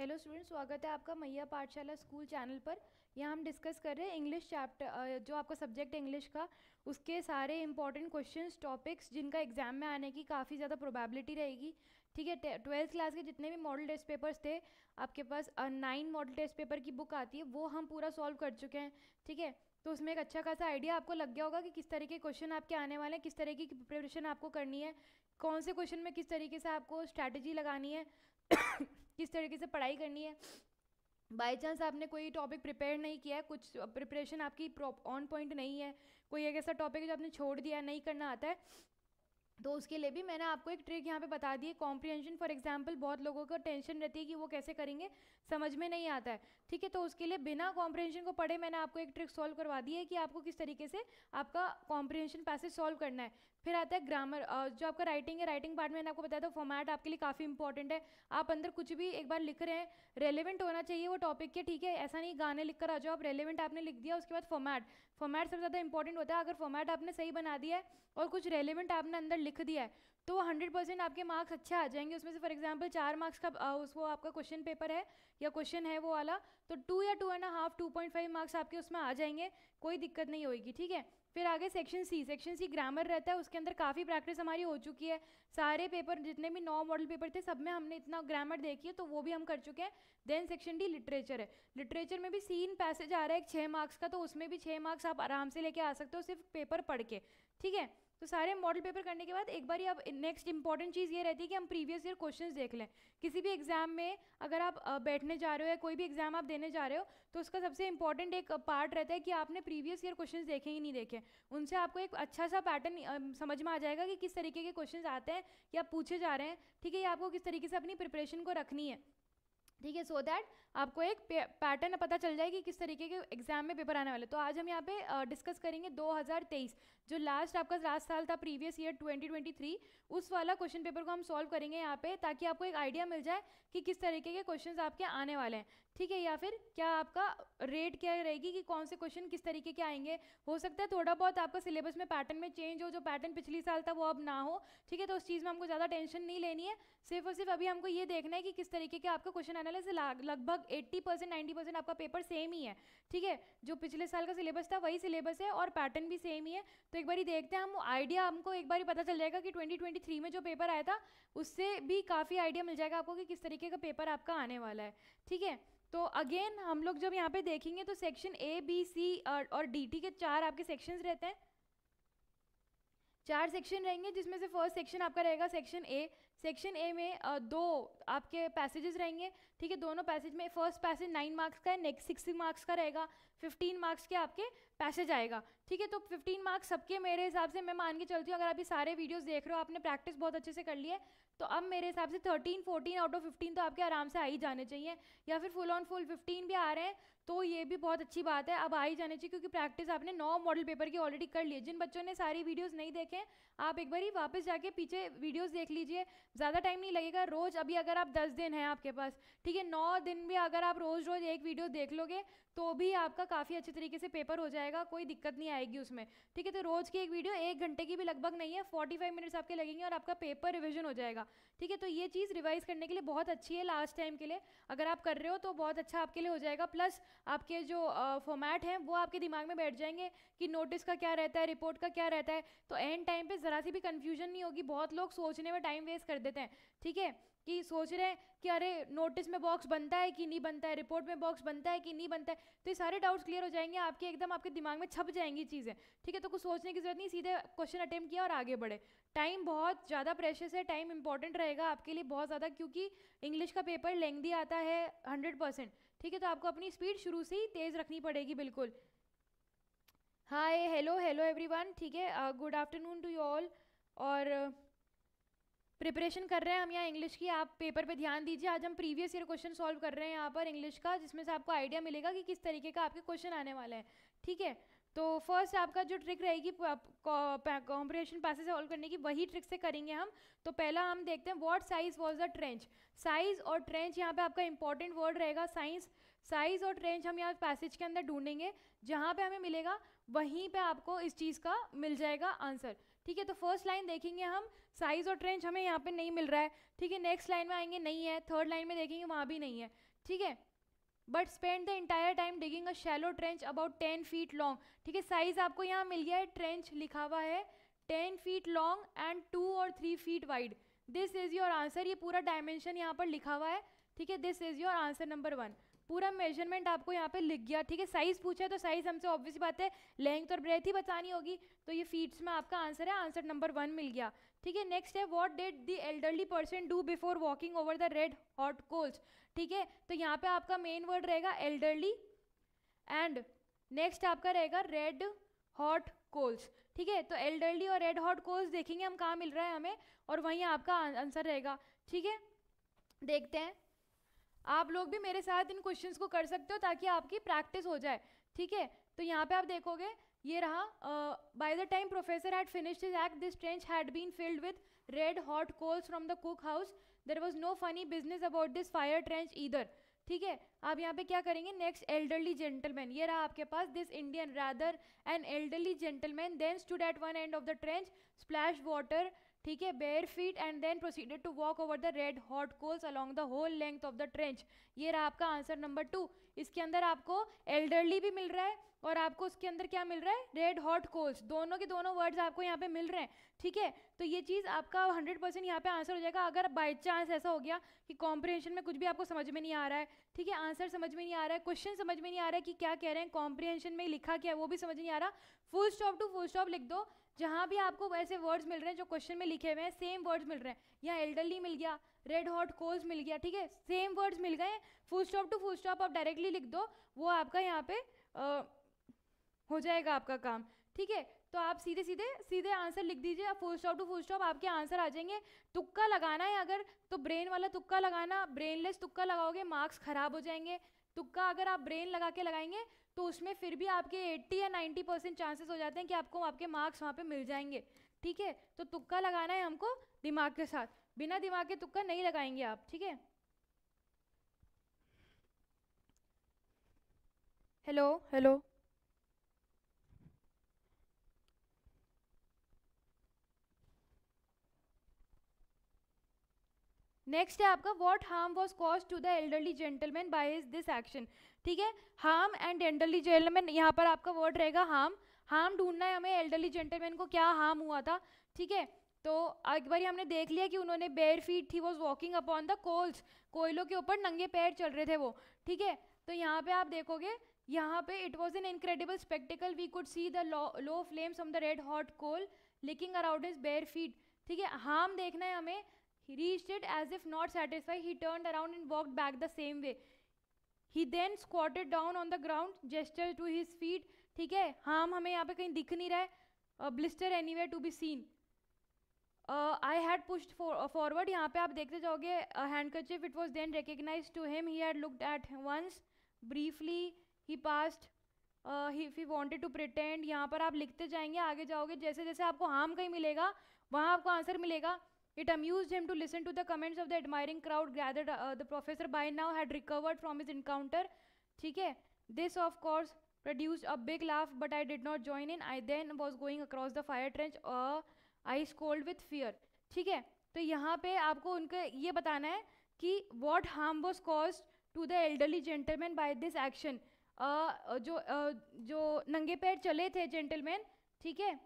Hello student स्वागत है आपका मैया पाठशाला स्कूल चैनल पर यहाँ हम डिस्कस कर रहे हैं इंग्लिश चैप्टर जो आपका सब्जेक्ट है इंग्लिश का उसके सारे इंपॉर्टेंट क्वेश्चंस टॉपिक्स जिनका एग्जाम में आने की काफ़ी ज़्यादा प्रोबेबिलिटी रहेगी ठीक है ट्वेल्थ क्लास के जितने भी मॉडल टेस्ट पेपर्स थे आपके पास नाइन मॉडल टेस्ट पेपर की बुक आती है वो हम पूरा सॉल्व कर चुके हैं ठीक है तो उसमें एक अच्छा खासा आइडिया आपको लग गया होगा कि किस तरह के क्वेश्चन आपके आने वाले हैं किस तरह की प्रिपरेशन आपको करनी है कौन से क्वेश्चन में किस तरीके से आपको स्ट्रैटेजी लगानी है किस तरीके से पढ़ाई करनी है बाई चांस आपने कोई टॉपिक प्रिपेयर नहीं किया है कुछ प्रिपरेशन आपकी ऑन पॉइंट नहीं है कोई एक ऐसा टॉपिक है जो आपने छोड़ दिया नहीं करना आता है तो उसके लिए भी मैंने आपको एक ट्रिक यहाँ पे बता दी है कॉम्प्रिहेंशन फॉर एग्जाम्पल बहुत लोगों को टेंशन रहती है कि वो कैसे करेंगे समझ में नहीं आता है ठीक है तो उसके लिए बिना कॉम्प्रिहेंशन को पढ़े मैंने आपको एक ट्रिक सॉल्व करवा दी है कि आपको किस तरीके से आपका कॉम्प्रिहेंशन पैसेज सॉल्व करना है फिर आता है ग्रामर जो आपका राइटिंग है राइटिंग पार्ट में मैंने आपको बताया था फॉर्मेट आपके लिए काफ़ी इंपॉर्टेंट है आप अंदर कुछ भी एक बार लिख रहे हैं रेलिवेंट होना चाहिए वो टॉपिक के ठीक है ऐसा नहीं गाने लिख कर आ जाओ आप रेलिवेंट आपने लिख दिया उसके बाद फॉर्मेट फॉर्मेट सबसे ज़्यादा इंपॉर्टेंट होता है अगर फॉर्मेट आपने सही बना दिया है और कुछ रेलिवेंट आपने अंदर लिख दिया है तो वो हंड्रेड परसेंट आपके मार्क्स अच्छे आ जाएंगे उसमें से फॉर एग्जाम्पल चार मार्क्स का आ, उसको आपका क्वेश्चन पेपर है या क्वेश्चन है वो वाला तो टू या two and half two point five marks आपके उसमें आ जाएंगे कोई दिक्कत नहीं होगी ठीक है फिर आगे section C section C grammar रहता है उसके अंदर काफ़ी प्रैक्टिस हमारी हो चुकी है सारे पेपर जितने भी नौ मॉडल पेपर थे सब में हमने इतना ग्रामर देखी है तो वो भी हम कर चुके हैं देन सेक्शन डी लिटरेचर है लिटरेचर में भी सीन पैसेज आ रहा है एक छः मार्क्स का तो उसमें भी छः मार्क्स आप आराम से लेके आ सकते हो सिर्फ पेपर पढ़ के ठीक है तो सारे मॉडल पेपर करने के बाद एक बार अब नेक्स्ट इंपॉर्टेंट चीज़ ये रहती है कि हम प्रीवियस ईयर क्वेश्चंस देख लें किसी भी एग्ज़ाम में अगर आप बैठने जा रहे हो या कोई भी एग्ज़ाम आप देने जा रहे हो तो उसका सबसे इंपॉर्टेंट एक पार्ट रहता है कि आपने प्रीवियस ईयर क्वेश्चन देखे ही नहीं देखे उनसे आपको एक अच्छा सा पैटर्न समझ में आ जाएगा कि किस तरीके के क्वेश्चन आते हैं या पूछे जा रहे हैं ठीक है ये आपको किस तरीके से अपनी प्रिपरेशन को रखनी है ठीक है सो दैट आपको एक पैटर्न पता चल जाए कि किस तरीके के एग्जाम में पेपर आने वाले तो आज हम यहाँ पे डिस्कस uh, करेंगे 2023 जो लास्ट आपका लास्ट साल था प्रीवियस ईयर 2023 उस वाला क्वेश्चन पेपर को हम सॉल्व करेंगे यहाँ पे ताकि आपको एक आइडिया मिल जाए कि किस तरीके के क्वेश्चंस आपके आने वाले हैं ठीक है या फिर क्या आपका रेट क्या रहेगी कि कौन से क्वेश्चन किस तरीके के आएंगे हो सकता है थोड़ा बहुत आपका सिलेबस में पैटर्न में चेंज हो जो पैटर्न पिछली साल था वो अब ना हो ठीक है तो उस चीज़ में हमको ज़्यादा टेंशन नहीं लेनी है सिर्फ और सिर्फ अभी हमको ये देखना है कि किस तरीके के आपका क्वेश्चन आने वाले लगभग एट्टी परसेंट नाइन्टी परसेंट आपका पेपर सेम ही है ठीक है जो पिछले साल का सिलेबस था वही सिलेबस है और पैटर्न भी सेम ही है तो एक बार देखते हैं हम आइडिया हमको एक बार पता चल जाएगा कि ट्वेंटी में जो पेपर आया था उससे भी काफ़ी आइडिया मिल जाएगा आपको कि किस तरीके का पेपर आपका आने वाला है ठीक है तो अगेन हम लोग जब यहाँ पे देखेंगे तो सेक्शन ए बी सी और डी टी के चार आपके सेक्शंस रहते हैं चार सेक्शन रहेंगे जिसमें से फर्स्ट सेक्शन आपका रहेगा सेक्शन ए सेक्शन ए में दो आपके पैसेजेस रहेंगे ठीक है दोनों पैसेज में फर्स्ट पैसेज नाइन मार्क्स का है नेक्स्ट सिक्स मार्क्स का रहेगा फिफ्टीन मार्क्स के आपके पैसेज आएगा ठीक है तो फिफ्टीन मार्क्स सबके मेरे हिसाब से मैं मान के चलती हूँ अगर आप ये सारे वीडियोज़ देख रहे हो आपने प्रैक्टिस बहुत अच्छे से कर ली है तो अब मेरे हिसाब से thirteen fourteen out of fifteen तो आपके आराम से आ ही जाने चाहिए या फिर फुल ऑन फुल फिफ्टीन भी आ रहे हैं तो ये भी बहुत अच्छी बात है अब आ ही जाने चाहिए क्योंकि प्रैक्टिस आपने नौ मॉडल पेपर की ऑलरेडी कर ली है जिन बच्चों ने सारी वीडियोस नहीं देखे आप एक बार ही वापस जाके पीछे वीडियोस देख लीजिए ज़्यादा टाइम नहीं लगेगा रोज़ अभी अगर आप दस दिन हैं आपके पास ठीक है नौ दिन भी अगर आप रोज़ रोज़ एक वीडियो देख लोगे तो भी आपका काफ़ी अच्छे तरीके से पेपर हो जाएगा कोई दिक्कत नहीं आएगी उसमें ठीक है तो रोज़ की एक वीडियो एक घंटे की भी लगभग नहीं है फोर्टी फाइव मिनट्स आपके लगेंगे और आपका पेपर रिविजन हो जाएगा ठीक है तो ये चीज़ रिवाइज़ करने के लिए बहुत अच्छी है लास्ट टाइम के लिए अगर आप कर रहे हो तो बहुत अच्छा आपके लिए हो जाएगा प्लस आपके जो फॉर्मेट हैं वो आपके दिमाग में बैठ जाएंगे कि नोटिस का क्या रहता है रिपोर्ट का क्या रहता है तो एंड टाइम पे ज़रा सी भी कन्फ्यूजन नहीं होगी बहुत लोग सोचने में टाइम वेस्ट कर देते हैं ठीक है कि सोच रहे हैं कि अरे नोटिस में बॉक्स बनता है कि नहीं बनता है रिपोर्ट में बॉक्स बनता है कि नहीं बनता है तो ये सारे डाउट्स क्लियर हो जाएंगे आपके एकदम आपके दिमाग में छप जाएंगी चीज़ें ठीक है तो कुछ सोचने की ज़रूरत नहीं सीधे क्वेश्चन अटेम्प्ट किया और आगे बढ़े टाइम बहुत ज़्यादा प्रेशस है टाइम इंपॉर्टेंट रहेगा आपके लिए बहुत ज़्यादा क्योंकि इंग्लिश का पेपर लेंदी आता है हंड्रेड परसेंट ठीक है तो आपको अपनी स्पीड शुरू से ही तेज़ रखनी पड़ेगी बिल्कुल हाय हेलो हेलो एवरीवन ठीक है good afternoon to you all और प्रिपरेशन uh, कर रहे हैं हम यहाँ इंग्लिश की आप पेपर पे ध्यान दीजिए आज हम प्रीवियस ईयर क्वेश्चन सॉल्व कर रहे हैं यहाँ पर इंग्लिश का जिसमें से आपको आइडिया मिलेगा कि किस तरीके का आपके क्वेश्चन आने वाले हैं ठीक है तो फर्स्ट आपका जो ट्रिक रहेगी कॉम्प्रेशन पासिस सॉल्व करने की वही ट्रिक से करेंगे हम तो पहला हम देखते हैं what size was the trench size और ट्रेंच यहाँ पे आपका इंपॉर्टेंट वर्ड रहेगा साइंस साइज और ट्रेंच हम यहाँ पैसेज के अंदर ढूंढेंगे जहाँ पे हमें मिलेगा वहीं पे आपको इस चीज़ का मिल जाएगा आंसर ठीक है तो फर्स्ट लाइन देखेंगे हम साइज और ट्रेंच हमें यहाँ पर नहीं मिल रहा है ठीक है नेक्स्ट लाइन में आएंगे नहीं है थर्ड लाइन में देखेंगे वहाँ भी नहीं है ठीक है but spend the entire time digging a shallow trench about ten feet long ठीक है साइज आपको यहाँ मिल गया है ट्रेंच लिखा हुआ है ten feet long and two और three feet wide this is your answer ये पूरा डायमेंशन यहाँ पर लिखा हुआ है ठीक है this is your answer number one पूरा मेजरमेंट आपको यहाँ पे लिख गया ठीक है साइज पूछा है तो साइज हमसे ऑब्वियस बात है लेंथ और ब्रेथ ही बतानी होगी तो ये फीट्स में आपका आंसर है आंसर नंबर वन मिल गया ठीक है नेक्स्ट है what did the elderly person do before walking over the red hot coals ठीक है तो यहाँ पे आपका मेन वर्ड रहेगा एल्डरली एंड नेक्स्ट आपका रहेगा रेड हॉट कोल्स ठीक है तो एल्डरली और रेड हॉट कोल्स देखेंगे हम कहाँ मिल रहा है हमें और वहीं आपका आंसर रहेगा ठीक है देखते हैं आप लोग भी मेरे साथ इन क्वेश्चंस को कर सकते हो ताकि आपकी प्रैक्टिस हो जाए ठीक है तो यहाँ पे आप देखोगे ये रहा by the time professor had finished his act this trench had been filled with red hot coals from the cookhouse there was no funny business about this fire trench either ठीक है आप यहाँ पे क्या करेंगे next elderly gentleman ये रहा आपके पास this Indian rather an elderly gentleman then stood at one end of the trench splash water ठीक है bare feet and then proceeded to walk over the red hot coals along the whole length of the trench ये रहा आपका answer number to इसके अंदर आपको elderly भी मिल रहा है और आपको उसके अंदर क्या मिल रहा है रेड हॉट कोल्स दोनों के दोनों वर्ड्स आपको यहाँ पे मिल रहे हैं ठीक है तो ये चीज़ आपका 100 परसेंट यहाँ पे आंसर हो जाएगा अगर बाई चांस ऐसा हो गया कि कॉम्प्रिहेंशन में कुछ भी आपको समझ में नहीं आ रहा है ठीक है आंसर समझ में नहीं आ रहा है क्वेश्चन समझ में नहीं आ रहा है कि क्या कह रहे हैं कॉम्प्रिहेंशन में लिखा क्या है वो भी समझ नहीं आ रहा full stop to full stop लिख दो जहाँ भी आपको ऐसे वर्ड्स मिल रहे हैं जो क्वेश्चन में लिखे हुए हैं सेम वर्ड्स मिल रहे हैं यहाँ एल्डरली मिल गया रेड हॉट कोल्स मिल गया ठीक है सेम वर्ड्स मिल गए full stop to full stop आप डायरेक्टली लिख दो वो आपका यहाँ पे आ, हो जाएगा आपका काम ठीक है तो आप सीधे सीधे सीधे आंसर लिख दीजिए आप full stop to full stop आपके आंसर आ जाएंगे तुक्का लगाना है अगर तो ब्रेन वाला तुक्का लगाना ब्रेनलेस तुक्का लगाओगे मार्क्स खराब हो जाएंगे तुक्का अगर आप ब्रेन लगा के लगाएंगे तो उसमें फिर भी आपके 80 या 90 परसेंट चांसेस हो जाते हैं कि आपको आपके मार्क्स वहाँ पे मिल जाएंगे ठीक है तो तुक्का लगाना है हमको दिमाग के साथ बिना दिमाग के तुक्का नहीं लगाएंगे आप ठीक है हेलो हेलो नेक्स्ट है आपका what harm was cause to the elderly gentleman by this action ठीक है हार्म एंड एल्डरली जेंटलमैन यहाँ पर आपका वर्ड रहेगा हार्म हार्म ढूंढना है हमें एल्डरली जेंटलमैन को क्या हार्म हुआ था ठीक है तो एक बार हमने देख लिया कि उन्होंने बेयर फीट थी was walking upon the coals कोयलों के ऊपर नंगे पैर चल रहे थे वो ठीक है तो यहाँ पे आप देखोगे यहाँ पे it was an incredible spectacle we could see the low flames on the red hot coal licking around his bare feet ठीक है हार्म देखना है हमें reached it as if not satisfy he turn around and walk back the same way he then squatted down on the ground gesture to his feet ठीक है harm हमें यहाँ पे कहीं दिख नहीं रहा है blister any way to be seen I had pushed forward यहाँ पे आप देखते जाओगे handkerchief it was then recognise to him he had looked at once briefly he passed if he wanted to pretend यहाँ पर आप लिखते जाएंगे आगे जाओगे जैसे जैसे आपको हार्म कहीं मिलेगा वहाँ आपको आंसर मिलेगा It amused him to listen to the comments of the admiring crowd gathered. Uh, the professor by now had recovered from his encounter. ठीक है This of course produced a big laugh, but I did not join in. I then was going across the fire trench. Uh, ice cold with fear. ठीक है तो यहाँ पे आपको उनके ये बताना है कि what harm was caused to the elderly gentleman by this action. Uh, जो uh, जो नंगे पैर चले थे gentleman, ठीक है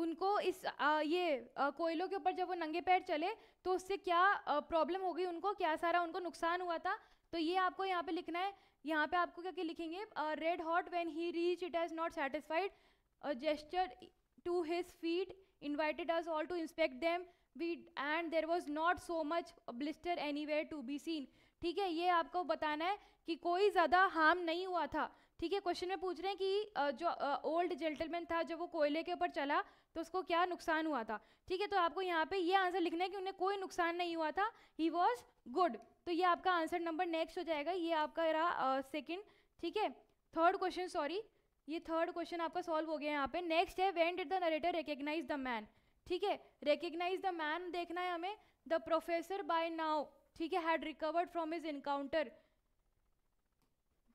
उनको इस आ, ये कोयलों के ऊपर जब वो नंगे पैर चले तो उससे क्या प्रॉब्लम हो गई उनको क्या सारा उनको नुकसान हुआ था तो ये आपको यहाँ पे लिखना है यहाँ पे आपको क्या क्या लिखेंगे red hot when he reach it as not satisfied gesture to his feet invited all to inspect them them and there was not so much blister any anywhere to be seen ठीक है ये आपको बताना है कि कोई ज़्यादा harm नहीं हुआ था ठीक है क्वेश्चन में पूछ रहे हैं कि जो ओल्ड जेंटलमैन था जब वो कोयले के ऊपर चला तो उसको क्या नुकसान हुआ था ठीक है तो आपको यहाँ पे ये आंसर लिखना है कि उन्हें कोई नुकसान नहीं हुआ था ही वॉज गुड तो ये आपका आंसर नंबर नेक्स्ट हो जाएगा ये आपका रहा सेकेंड ठीक है थर्ड क्वेश्चन सॉरी ये थर्ड क्वेश्चन आपका सॉल्व हो गया यहाँ पे नेक्स्ट है when did the narrator recognise the man ठीक है रिकग्नाइज द मैन देखना है हमें द प्रोफेसर बाय नाउ ठीक है had recovered from his encounter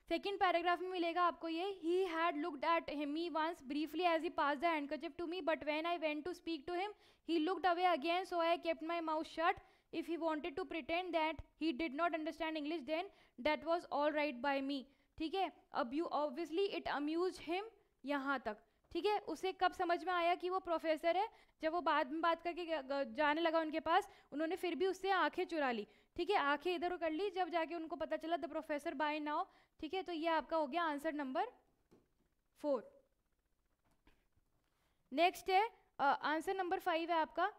second paragraph में मिलेगा आपको ये he had looked at me once briefly as he passed the handkerchief to me but when I went to speak to him he looked away again so I kept my mouth shut if he wanted to pretend that he did not understand English then that was all right by me ठीक है अब you obviously it amuse him यहाँ तक ठीक है उसे कब समझ में आया कि वो प्रोफेसर है जब वो बाद में बात करके जाने लगा उनके पास उन्होंने फिर भी उससे आंखें चुरा ली ठीक है आंखें इधर कर ली जब जाके उनको पता चला द प्रोफेसर बाय नाउ ठीक है तो ये आपका हो गया आंसर नंबर फोर नेक्स्ट है आंसर नंबर फाइव है आपका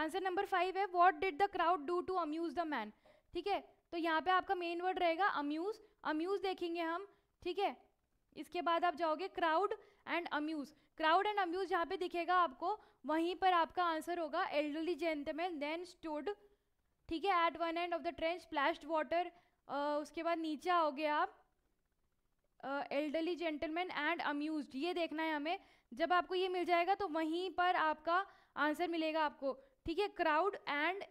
आंसर नंबर फाइव है what did the crowd do to amuse the man ठीक है तो यहाँ पे आपका मेन वर्ड रहेगा अम्यूज अम्यूज देखेंगे हम ठीक है इसके बाद आप जाओगे crowd and amuse crowd and amuse जहाँ पे दिखेगा आपको वहीं पर आपका आंसर होगा एल्डरली जेंटमैन देन स्टूड ठीक है at one end of the trench splashed water उसके बाद नीचे आओगे आप एल्डरली जेंटलमैन एंड अम्यूज ये देखना है हमें जब आपको ये मिल जाएगा तो वहीं पर आपका आंसर मिलेगा आपको ठीक है क्राउड एंड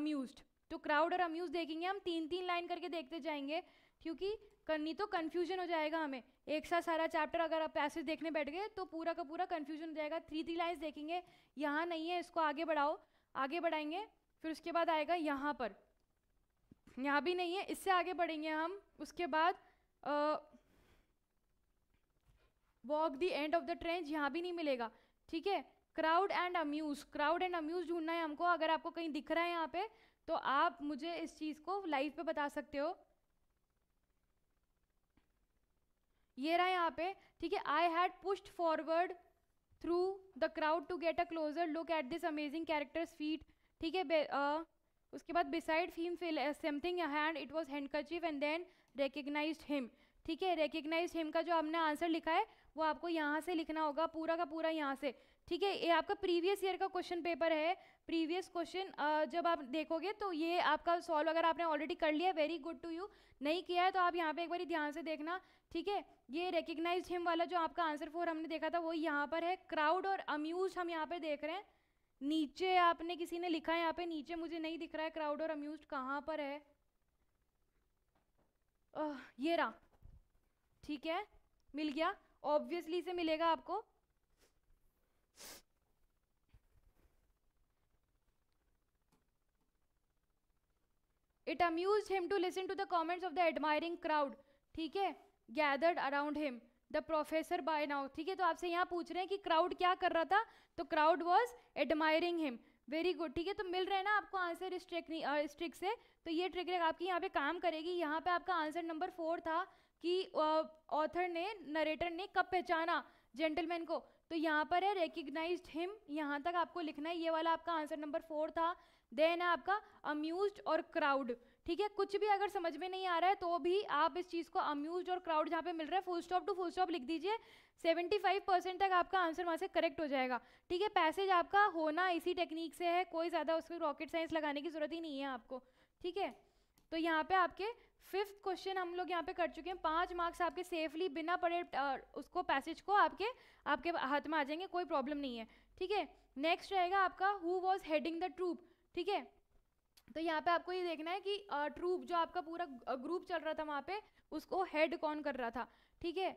अम्यूज तो क्राउड और अम्यूज देखेंगे हम तीन तीन लाइन करके देखते जाएंगे क्योंकि करनी तो कन्फ्यूजन हो जाएगा हमें एक साथ सारा चैप्टर अगर आप पैसेज देखने बैठ गए तो पूरा का पूरा कन्फ्यूजन हो जाएगा थ्री थ्री लाइन्स देखेंगे यहाँ नहीं है इसको आगे बढ़ाओ आगे बढ़ाएंगे फिर उसके बाद आएगा यहाँ पर यहाँ भी नहीं है इससे आगे बढ़ेंगे हम उसके बाद walk the end of the trench यहाँ भी नहीं मिलेगा ठीक है crowd and amuse crowd and amuse ढूंढना है हमको अगर आपको कहीं दिख रहा है यहाँ पे तो आप मुझे इस चीज़ को लाइव पे बता सकते हो ये रहा यहाँ पे ठीक है I had pushed forward through the crowd to get a closer look at this amazing character's feet ठीक है उसके बाद beside him feel something hand it was handkerchief and then recognise him ठीक है रिकग्नाइज हिम का जो हमने answer लिखा है वो आपको यहाँ से लिखना होगा पूरा का पूरा यहाँ से ठीक है ये आपका प्रीवियस ईयर का क्वेश्चन पेपर है प्रीवियस क्वेश्चन जब आप देखोगे तो ये आपका सॉल्व अगर आपने ऑलरेडी कर लिया वेरी गुड टू यू नहीं किया है तो आप यहाँ पे एक बार ध्यान से देखना ठीक है ये रिकग्नाइज हिम वाला जो आपका आंसर फोर हमने देखा था वो यहाँ पर है क्राउड और अम्यूज हम यहाँ पर देख रहे हैं नीचे आपने किसी ने लिखा है यहाँ पे नीचे मुझे नहीं दिख रहा है क्राउड और अम्यूज कहाँ पर है ये रहा ठीक है मिल गया ऑब्वियसली से मिलेगा आपको it amuse him to listen to the comments of the admiring crowd ठीक है gathered around him the professor by now ठीक है तो आपसे यहाँ पूछ रहे हैं कि क्राउड क्या कर रहा था तो crowd was admiring him very good ठीक है तो मिल रहे हैं ना आपको आंसर इस ट्रिक इस ट्रिक से तो ये ट्रिक आपकी यहाँ पे काम करेगी यहाँ पे आपका आंसर नंबर फोर था कि ऑथर ने नरेटर ने कब पहचाना जेंटलमैन को तो यहाँ पर है रिकग्नाइज हिम यहाँ तक आपको लिखना है ये वाला आपका आंसर नंबर फोर था देन है आपका अम्यूज और क्राउड ठीक है कुछ भी अगर समझ में नहीं आ रहा है तो भी आप इस चीज़ को अम्यूज और क्राउड जहाँ पे मिल रहा है full stop to full stop लिख दीजिए 75 परसेंट तक आपका आंसर वहाँ से करेक्ट हो जाएगा ठीक है पैसेज आपका होना इसी टेक्निक से है कोई ज़्यादा उसमें रॉकेट साइंस लगाने की ज़रूरत ही नहीं है आपको ठीक है तो यहाँ पे आपके फिफ्थ क्वेश्चन हम लोग यहाँ पे कर चुके हैं पाँच मार्क्स आपके सेफली बिना पड़े उसको पैसेज को आपके आपके हाथ में आ जाएंगे कोई प्रॉब्लम नहीं है ठीक है नेक्स्ट रहेगा आपका who was heading the troop ठीक है तो यहाँ पे आपको ये देखना है कि ट्रूप जो आपका पूरा ग्रुप चल रहा था वहाँ पे उसको हेड कौन कर रहा था ठीक है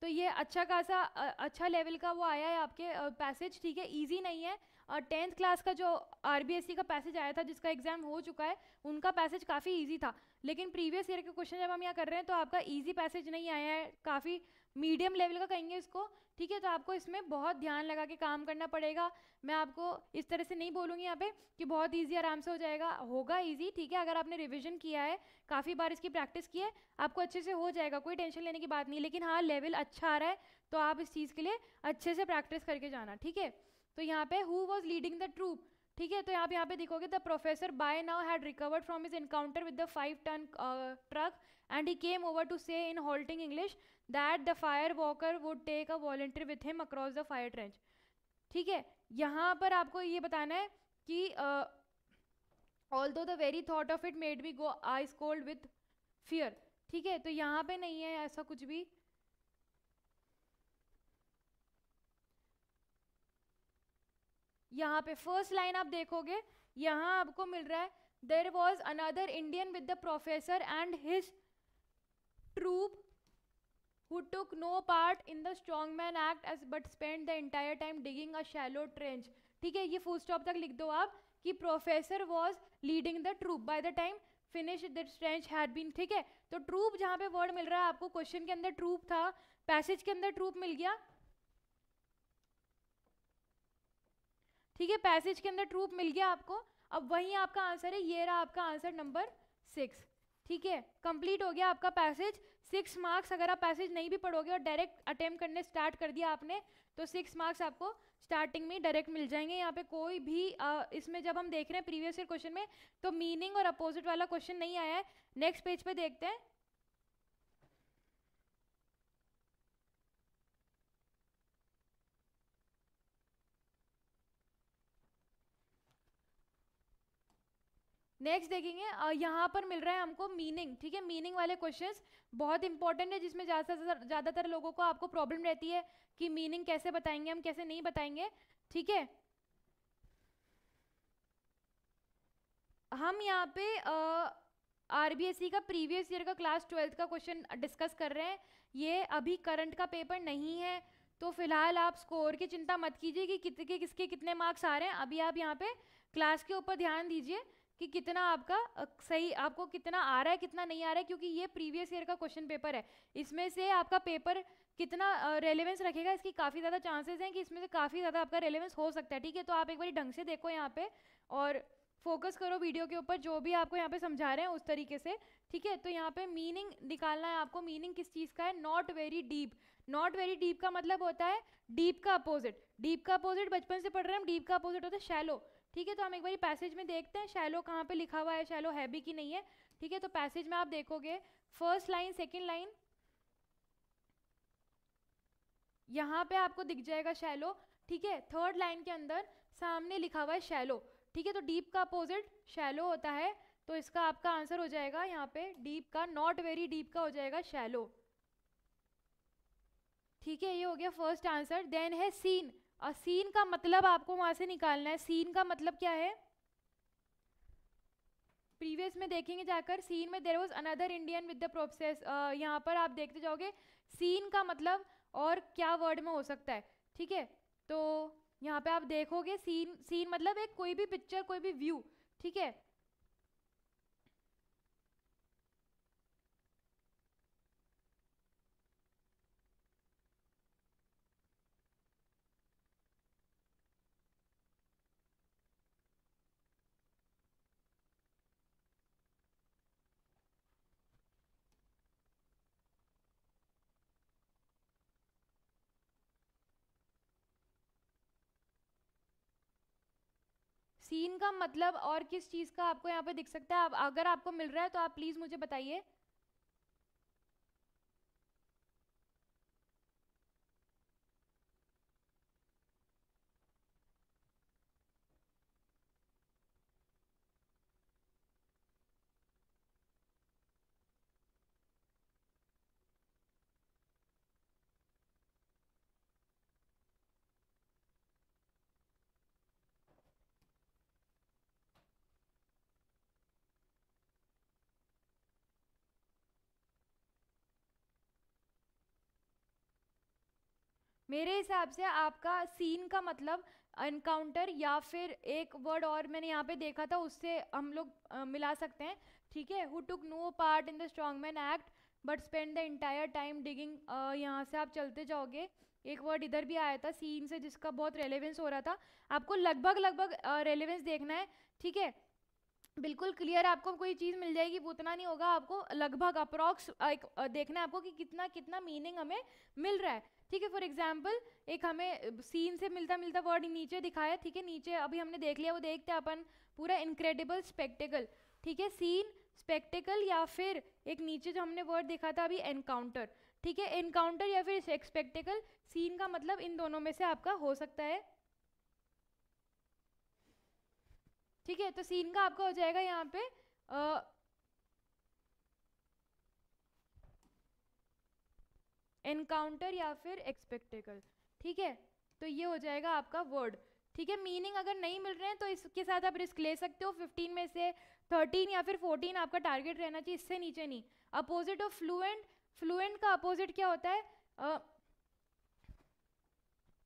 तो ये अच्छा खासा अच्छा लेवल का वो आया है आपके पैसेज ठीक है इजी नहीं है और टेंथ क्लास का जो आर e का पैसेज आया था जिसका एग्ज़ाम हो चुका है उनका पैसेज काफ़ी ईजी था लेकिन प्रीवियस ईयर के क्वेश्चन जब हम यहाँ कर रहे हैं तो आपका ईजी पैसेज नहीं आया है काफ़ी मीडियम लेवल का कहेंगे इसको ठीक है तो आपको इसमें बहुत ध्यान लगा के काम करना पड़ेगा मैं आपको इस तरह से नहीं बोलूँगी यहाँ पे कि बहुत ईजी आराम से हो जाएगा होगा ईजी ठीक है अगर आपने रिविजन किया है काफ़ी बार इसकी प्रैक्टिस की है आपको अच्छे से हो जाएगा कोई टेंशन लेने की बात नहीं लेकिन हाँ लेवल अच्छा आ रहा है तो आप इस चीज़ के लिए अच्छे से प्रैक्टिस करके जाना ठीक है तो यहाँ पे who was leading the troop ठीक है तो आप यहाँ पे देखोगे the professor by now had recovered from his encounter with the five ton truck and he came over to say in halting English that the fire walker would take a volunteer with him across the fire trench ठीक है यहाँ पर आपको ये बताना है कि although the very thought of it made be go ice cold with fear ठीक है तो यहाँ पे नहीं है ऐसा कुछ भी यहाँ पे फर्स्ट लाइन आप देखोगे यहाँ आपको मिल रहा है there was another Indian with the professor and his troop who took no part in the strongman act as but spent the entire time digging a shallow trench ठीक है ये फुल स्टॉप तक लिख दो आप कि professor was leading the troop by the time finish the trench had been ठीक है तो ट्रूप जहाँ पे वर्ड मिल रहा है आपको क्वेश्चन के अंदर ट्रूप था पैसेज के अंदर ट्रूप मिल गया ठीक है पैसेज के अंदर ट्रूप मिल गया आपको अब वही आपका आंसर है ये रहा आपका आंसर नंबर सिक्स ठीक है कंप्लीट हो गया आपका पैसेज सिक्स मार्क्स अगर आप पैसेज नहीं भी पढ़ोगे और डायरेक्ट अटेम्प्ट करने स्टार्ट कर दिया आपने तो सिक्स मार्क्स आपको स्टार्टिंग में डायरेक्ट मिल जाएंगे यहाँ पे कोई भी आ, इसमें जब हम देख रहे हैं प्रीवियस ईयर क्वेश्चन में तो मीनिंग और अपोजिट वाला क्वेश्चन नहीं आया है नेक्स्ट पेज पे देखते हैं नेक्स्ट देखेंगे यहाँ पर मिल रहा है हमको मीनिंग ठीक है मीनिंग वाले क्वेश्चंस बहुत इंपॉर्टेंट है जिसमें ज़्यादातर ज़्यादातर लोगों को आपको प्रॉब्लम रहती है कि मीनिंग कैसे बताएंगे हम कैसे नहीं बताएंगे ठीक है हम यहाँ पे आर बी एस सी का प्रीवियस ईयर का क्लास ट्वेल्थ का क्वेश्चन डिस्कस कर रहे हैं ये अभी करंट का पेपर नहीं है तो फिलहाल आप स्कोर की चिंता मत कीजिए कि कितने किसके कितने मार्क्स आ रहे हैं अभी आप यहाँ पे क्लास के ऊपर ध्यान दीजिए कि कितना आपका सही आपको कितना आ रहा है कितना नहीं आ रहा है क्योंकि ये प्रीवियस ईयर का क्वेश्चन पेपर है इसमें से आपका पेपर कितना रेलेवेंस uh, रखेगा इसकी काफ़ी ज़्यादा चांसेस हैं कि इसमें से काफ़ी ज़्यादा आपका रेलेवेंस हो सकता है ठीक है तो आप एक बार ढंग से देखो यहाँ पे और फोकस करो वीडियो के ऊपर जो भी आपको यहाँ पे समझा रहे हैं उस तरीके से ठीक है तो यहाँ पे मीनिंग निकालना है आपको मीनिंग किस चीज़ का है not very deep not very deep का मतलब होता है डीप का अपोजिट डीप का अपोजिट बचपन से पढ़ रहे हैं हम डीप का अपोजिट होता है शैलो ठीक है तो हम एक बार पैसेज में देखते हैं शैलो कहाँ पे लिखा हुआ है शैलो है भी कि नहीं है ठीक है तो पैसेज में आप देखोगे फर्स्ट लाइन सेकेंड लाइन यहाँ पे आपको दिख जाएगा शैलो ठीक है थर्ड लाइन के अंदर सामने लिखा हुआ है शैलो ठीक है तो डीप का अपोजिट शैलो होता है तो इसका आपका आंसर हो जाएगा यहाँ पे डीप का नॉट वेरी डीप का हो जाएगा शैलो ठीक है ये हो गया फर्स्ट आंसर देन है सीन और सीन का मतलब आपको वहां से निकालना है सीन का मतलब क्या है प्रीवियस में देखेंगे जाकर सीन में there was another Indian with the process यहाँ पर आप देखते जाओगे सीन का मतलब और क्या वर्ड में हो सकता है ठीक है तो यहाँ पे आप देखोगे सीन सीन मतलब एक कोई भी पिक्चर कोई भी व्यू ठीक है सीन का मतलब और किस चीज़ का आपको यहाँ पे दिख सकता है अगर आपको मिल रहा है तो आप प्लीज़ मुझे बताइए मेरे हिसाब से आपका सीन का मतलब एनकाउंटर या फिर एक वर्ड और मैंने यहाँ पे देखा था उससे हम लोग मिला सकते हैं ठीक है who took no part in the strong man act but spend the entire time digging यहाँ से आप चलते जाओगे एक वर्ड इधर भी आया था सीन से जिसका बहुत रेलिवेंस हो रहा था आपको लगभग लगभग रेलिवेंस देखना है ठीक है बिल्कुल क्लियर आपको कोई चीज़ मिल जाएगी उतना नहीं होगा आपको लगभग अप्रॉक्स देखना है आपको कि कितना कितना मीनिंग हमें मिल रहा है ठीक है फॉर एग्जाम्पल एक हमें सीन से मिलता मिलता वर्ड नीचे दिखाया ठीक है नीचे अभी हमने देख लिया वो देखते अपन पूरा इनक्रेडिबल स्पेक्टिकल ठीक है सीन स्पेक्टिकल या फिर एक नीचे जो हमने वर्ड देखा था अभी एनकाउंटर ठीक है एनकाउंटर या फिर स्पेक्टिकल सीन का मतलब इन दोनों में से आपका हो सकता है ठीक है तो सीन का आपका हो जाएगा यहाँ पे आ, एनकाउंटर या फिर एक्सपेक्टेकल ठीक है तो ये हो जाएगा आपका वर्ड ठीक है मीनिंग अगर नहीं मिल रहे हैं तो इसके साथ आप रिस्क ले सकते हो 15 में से 13 या फिर 14 आपका टारगेट रहना चाहिए इससे नीचे नहीं अपोजिट ऑफ फ्लुएंट फ्लुएंट का अपोजिट क्या होता है uh,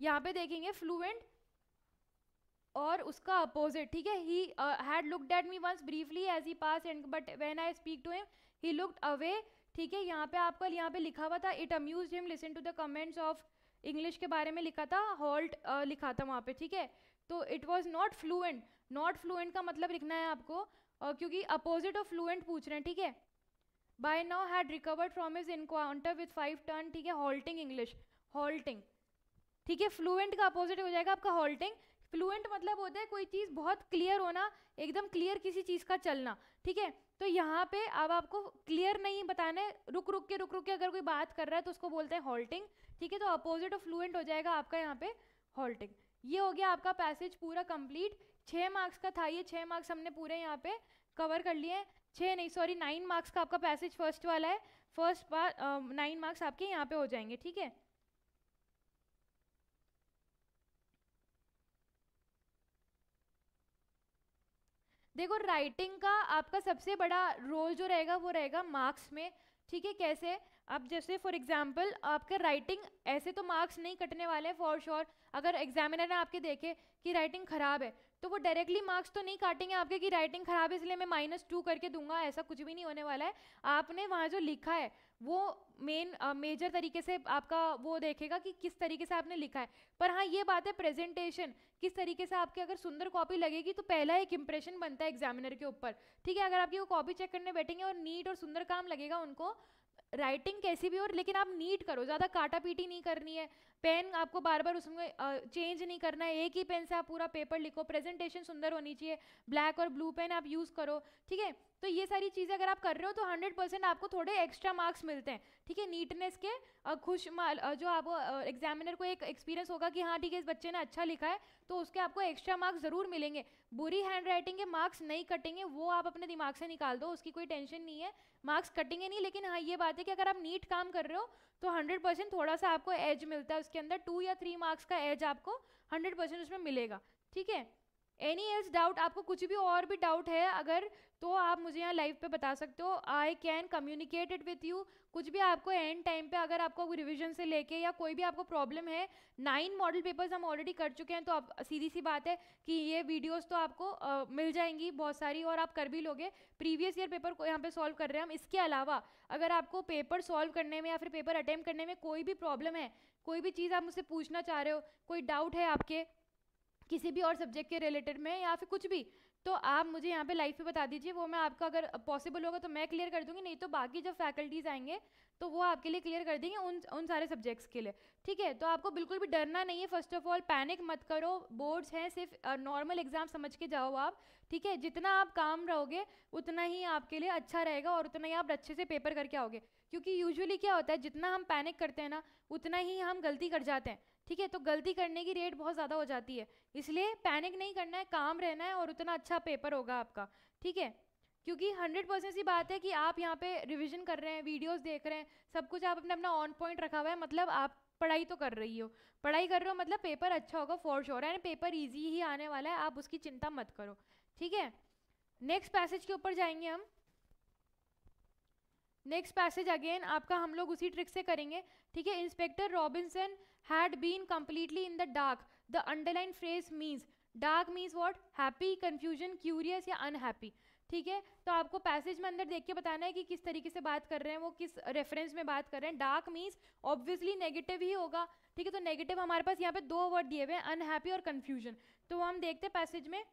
यहाँ पे देखेंगे फ्लुएंट और उसका अपोजिट ठीक है he had looked at me once briefly as he pass and but when I speak to him he looked away ठीक है यहाँ पे आपका यहाँ पे लिखा हुआ था it amuse him listen to the comments of English के बारे में लिखा था हॉल्ट लिखा था वहाँ पे ठीक है तो it was not fluent not fluent का मतलब लिखना है आपको uh, क्योंकि अपोजिट ऑफ फ्लूएंट पूछ रहे हैं ठीक है by now had recovered from his encounter with five turn ठीक है हॉल्टिंग इंग्लिश हॉल्टिंग ठीक है फ्लूएंट का अपोजिट हो जाएगा आपका हॉल्टिंग फ्लूएंट मतलब होता है कोई चीज़ बहुत क्लियर होना एकदम क्लियर किसी चीज़ का चलना ठीक है तो यहाँ पे अब आपको क्लियर नहीं बताना है रुक रुक के रुक रुक के अगर कोई बात कर रहा है तो उसको बोलते हैं हॉल्टिंग ठीक है तो अपोजिट ऑफ फ्लुएंट हो जाएगा आपका यहाँ पे हॉल्टिंग ये हो गया आपका पैसेज पूरा कंप्लीट छः मार्क्स का था ये छः मार्क्स हमने पूरे यहाँ पे कवर कर लिए हैं छः नहीं सॉरी नाइन मार्क्स का आपका पैसेज फर्स्ट वाला है फर्स्ट पार्ट नाइन मार्क्स आपके यहाँ पे हो जाएंगे ठीक है देखो राइटिंग का आपका सबसे बड़ा रोल जो रहेगा वो रहेगा मार्क्स में ठीक है कैसे अब जैसे फॉर एग्जाम्पल आपके राइटिंग ऐसे तो मार्क्स नहीं कटने वाले हैं फॉर श्योर अगर एग्जामिनर ने आपके देखे कि राइटिंग ख़राब है तो वो डायरेक्टली मार्क्स तो नहीं काटेंगे आपके कि राइटिंग ख़राब है इसलिए मैं माइनस टू करके दूंगा ऐसा कुछ भी नहीं होने वाला है आपने वहाँ जो लिखा है वो मेन मेजर तरीके से आपका वो देखेगा कि किस तरीके से आपने लिखा है पर हाँ ये बात है प्रेजेंटेशन किस तरीके से आपकी अगर सुंदर कॉपी लगेगी तो पहला एक इंप्रेशन बनता है एग्जामिनर के ऊपर ठीक है अगर आपकी वो कॉपी चेक करने बैठेंगे और नीट और सुंदर काम लगेगा उनको राइटिंग कैसी भी और लेकिन आप नीट करो ज़्यादा काटा पीटी नहीं करनी है पेन आपको बार बार उसमें चेंज नहीं करना है एक ही पेन से आप पूरा पेपर लिखो प्रेजेंटेशन सुंदर होनी चाहिए ब्लैक और ब्लू पेन आप यूज़ करो ठीक है तो ये सारी चीज़ें अगर आप कर रहे हो तो हंड्रेड परसेंट आपको थोड़े एक्स्ट्रा मार्क्स मिलते हैं ठीक है नीटनेस के खुश माल जो आप एग्जामिनर को एक एक्सपीरियंस होगा कि हाँ ठीक है इस बच्चे ने अच्छा लिखा है तो उसके आपको एक्स्ट्रा मार्क्स ज़रूर मिलेंगे बुरी हैंड राइटिंग के मार्क्स नहीं कटेंगे वो आप अपने दिमाग से निकाल दो उसकी कोई टेंशन नहीं है मार्क्स कटेंगे नहीं लेकिन हाँ ये बात है कि अगर आप नीट काम कर रहे हो तो हंड्रेड परसेंट थोड़ा सा आपको एज मिलता है उसके अंदर टू या थ्री मार्क्स का एज आपको हंड्रेड परसेंट उसमें मिलेगा ठीक है एनी एल्स डाउट आपको कुछ भी और भी डाउट है अगर तो आप मुझे यहाँ लाइव पे बता सकते हो I can communicate it with you कुछ भी आपको एंड टाइम पे अगर आपको रिविजन से लेके या कोई भी आपको प्रॉब्लम है नाइन मॉडल पेपर्स हम ऑलरेडी कर चुके हैं तो आप सीधी सी बात है कि ये वीडियोस तो आपको uh, मिल जाएंगी बहुत सारी और आप कर भी लोगे प्रीवियस ईयर पेपर को यहाँ पे सॉल्व कर रहे हैं हम इसके अलावा अगर आपको पेपर सॉल्व करने में या फिर पेपर अटैम्प्ट करने में कोई भी प्रॉब्लम है कोई भी चीज़ आप मुझसे पूछना चाह रहे हो कोई डाउट है आपके किसी भी और सब्जेक्ट के रिलेटेड में या फिर कुछ भी तो आप मुझे यहाँ पे लाइव पे बता दीजिए वो मैं आपका अगर पॉसिबल होगा तो मैं क्लियर कर दूंगी नहीं तो बाकी जब फैकल्टीज़ आएंगे तो वो आपके लिए क्लियर कर देंगे उन उन सारे सब्जेक्ट्स के लिए ठीक है तो आपको बिल्कुल भी डरना नहीं है फर्स्ट ऑफ ऑल पैनिक मत करो बोर्ड्स हैं सिर्फ नॉर्मल एग्जाम समझ के जाओ आप ठीक है जितना आप काम रहोगे उतना ही आपके लिए अच्छा रहेगा और उतना ही आप अच्छे से पेपर करके आओगे क्योंकि यूजली क्या होता है जितना हम पैनिक करते हैं ना उतना ही हम गलती कर जाते हैं ठीक है तो गलती करने की रेट बहुत ज़्यादा हो जाती है इसलिए पैनिक नहीं करना है काम रहना है और उतना अच्छा पेपर होगा आपका ठीक है क्योंकि हंड्रेड परसेंट सी बात है कि आप यहाँ पे रिवीजन कर रहे हैं वीडियोस देख रहे हैं सब कुछ आप अपने अपना ऑन पॉइंट रखा हुआ है मतलब आप पढ़ाई तो कर रही हो पढ़ाई कर रहे हो मतलब पेपर अच्छा होगा फॉर श्योर है पेपर ईजी ही आने वाला है आप उसकी चिंता मत करो ठीक है नेक्स्ट पैसेज के ऊपर जाएंगे हम नेक्स्ट पैसेज अगेन आपका हम लोग उसी ट्रिक से करेंगे ठीक है inspector Robinson had been completely in the dark the underline phrase means dark means what happy confusion curious या अनहैप्पी ठीक है तो आपको पैसेज में अंदर देख के बताना है कि किस तरीके से बात कर रहे हैं वो किस रेफरेंस में बात कर रहे हैं डार्क मीन्स ऑब्वियसली नेगेटिव ही होगा ठीक है तो नेगेटिव हमारे पास यहाँ पे दो वर्ड दिए हुए हैं अनहैप्पी और कन्फ्यूजन तो हम देखते हैं पैसेज में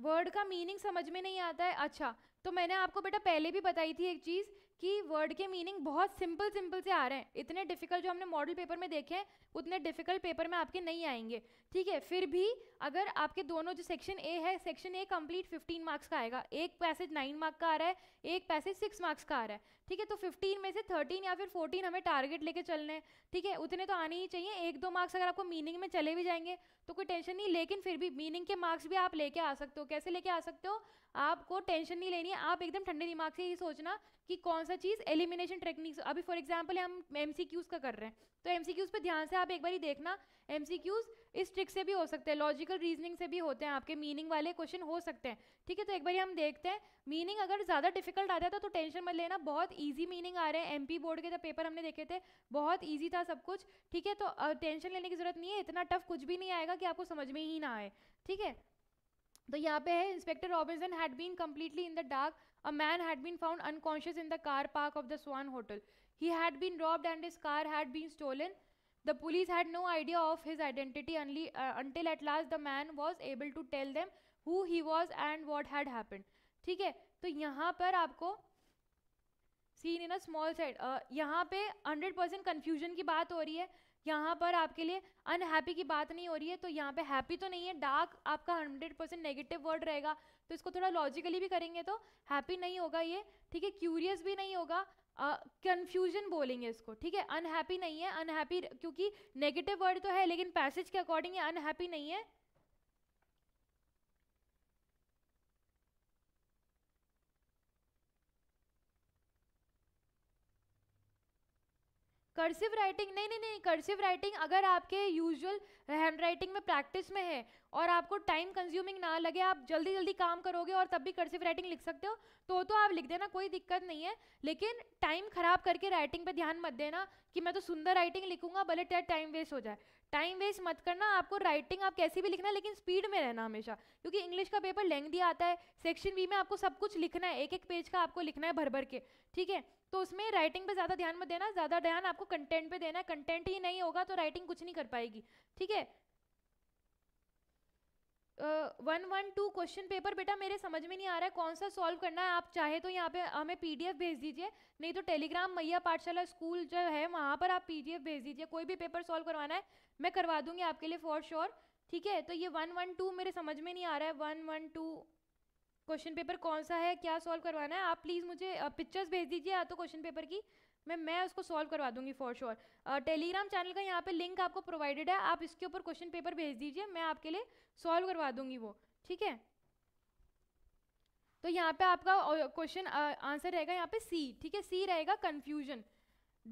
वर्ड का मीनिंग समझ में नहीं आता है अच्छा तो मैंने आपको बेटा पहले भी बताई थी एक चीज़ कि वर्ड के मीनिंग बहुत सिंपल सिंपल से आ रहे हैं इतने डिफिकल्ट जो हमने मॉडल पेपर में देखे हैं उतने डिफिकल्ट पेपर में आपके नहीं आएंगे ठीक है फिर भी अगर आपके दोनों जो सेक्शन ए है सेक्शन ए कंप्लीट 15 मार्क्स का आएगा एक पैसेज 9 मार्क का आ रहा है एक पैसेज 6 मार्क्स का आ रहा है ठीक है तो 15 में से 13 या फिर 14 हमें टारगेट लेके चलने हैं ठीक है उतने तो आने ही चाहिए एक दो मार्क्स अगर आपको मीनिंग में चले भी जाएंगे तो कोई टेंशन नहीं लेकिन फिर भी मीनिंग के मार्क्स भी आप लेके आ सकते हो कैसे लेके आ सकते हो आपको टेंशन नहीं लेनी है आप एकदम ठंडे दिमाग से ये सोचना कि कौन सा चीज़ एलिमिनेशन टेक्निक्स अभी फॉर एग्जाम्पल हम एम का कर रहे हैं तो एम पे ध्यान से आप एक बार देखना एम इस ट्रिक से भी हो सकते हैं लॉजिकल रीजनिंग से भी होते हैं आपके मीनिंग वाले क्वेश्चन हो सकते हैं ठीक है तो एक बार हम देखते हैं मीनिंग अगर ज़्यादा डिफिकल्ट आ जाता तो टेंशन तो मत लेना बहुत ईजी मीनिंग आ रहे हैं एम बोर्ड के जब पेपर हमने देखे थे बहुत ईजी था सब कुछ ठीक है तो टेंशन लेने की ज़रूरत नहीं है इतना टफ कुछ भी नहीं आएगा कि आपको समझ में ही ना आए ठीक है तो यहाँ पे है inspector Robinson had been completely in the dark a man had been found unconscious in the car park of the Swan hotel he had been robbed and his car had been stolen The police had no idea of his identity only, uh, until at last the man was able to tell them who he was and what had happened. ठीक है तो यहाँ पर आपको seen in a small side यहाँ पे 100 percent confusion की बात हो रही है यहाँ पर आपके लिए अनहैप्पी की बात नहीं हो रही है तो यहाँ पे हैप्पी तो नहीं है डार्क आपका हंड्रेड परसेंट नेगेटिव वर्ड रहेगा तो इसको थोड़ा लॉजिकली भी करेंगे तो हैप्पी नहीं होगा ये ठीक है क्यूरियस भी नहीं होगा कन्फ्यूजन uh, बोलेंगे इसको ठीक है अनहैप्पी नहीं है अनहैप्पी क्योंकि नेगेटिव वर्ड तो है लेकिन पैसेज के अकॉर्डिंग अनहैप्पी नहीं है कर्सिव राइटिंग नहीं नहीं नहीं कर्सिव राइटिंग अगर आपके यूजुअल हैंड राइटिंग में प्रैक्टिस में है और आपको टाइम कंज्यूमिंग ना लगे आप जल्दी जल्दी काम करोगे और तब भी कर्सिव राइटिंग लिख सकते हो तो तो आप लिख देना कोई दिक्कत नहीं है लेकिन टाइम खराब करके राइटिंग पे ध्यान मत देना कि मैं तो सुंदर राइटिंग लिखूंगा भले तेरा टाइम वेस्ट हो जाए टाइम वेस्ट मत करना आपको राइटिंग आप कैसी भी लिखना लेकिन स्पीड में रहना हमेशा क्योंकि इंग्लिश का पेपर लेंथी आता है सेक्शन बी में आपको सब कुछ लिखना है एक एक पेज का आपको लिखना है भर भर के ठीक है तो उसमें राइटिंग पे ज़्यादा ध्यान मत देना ज़्यादा ध्यान आपको कंटेंट पे देना है कंटेंट ही नहीं होगा तो राइटिंग कुछ नहीं कर पाएगी ठीक है one one two question paper बेटा मेरे समझ में नहीं आ रहा है कौन सा सॉल्व करना है आप चाहे तो यहाँ पे हमें पीडीएफ भेज दीजिए नहीं तो टेलीग्राम मैया पाठशाला स्कूल जो है वहाँ पर आप पीडीएफ भेज दीजिए कोई भी पेपर सॉल्व करवाना है मैं करवा दूंगी आपके लिए फॉर श्योर ठीक है तो ये वन वन टू मेरे समझ में नहीं आ रहा है one one two question paper कौन सा है क्या सॉल्व करवाना है आप प्लीज़ मुझे पिक्चर्स भेज दीजिए या तो क्वेश्चन पेपर की मैं मैं उसको सॉल्व करवा दूंगी फॉर श्योर टेलीग्राम चैनल का यहाँ पे लिंक आपको प्रोवाइडेड है आप इसके ऊपर क्वेश्चन पेपर भेज दीजिए मैं आपके लिए सॉल्व करवा दूंगी वो ठीक है तो यहाँ पे आपका क्वेश्चन आंसर रहेगा यहाँ पे सी ठीक है सी रहेगा कन्फ्यूजन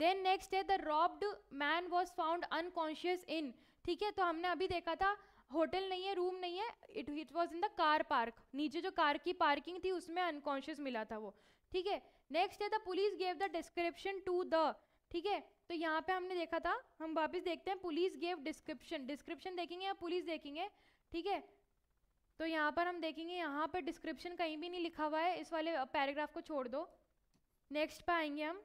देन नेक्स्ट है the robbed man was found unconscious in ठीक है तो हमने अभी देखा था होटल नहीं है रूम नहीं है it it was in the car park नीचे जो कार की पार्किंग थी उसमें अनकॉन्शियस मिला था वो ठीक है नेक्स्ट है the police gave the description to the ठीक है तो यहाँ पे हमने देखा था हम वापस देखते हैं पुलिस गेव डिस्क्रिप्शन डिस्क्रिप्शन देखेंगे या पुलिस देखेंगे ठीक है तो यहाँ पर हम देखेंगे यहाँ पर डिस्क्रिप्शन कहीं भी नहीं लिखा हुआ है इस वाले पैराग्राफ को छोड़ दो नेक्स्ट पे आएंगे हम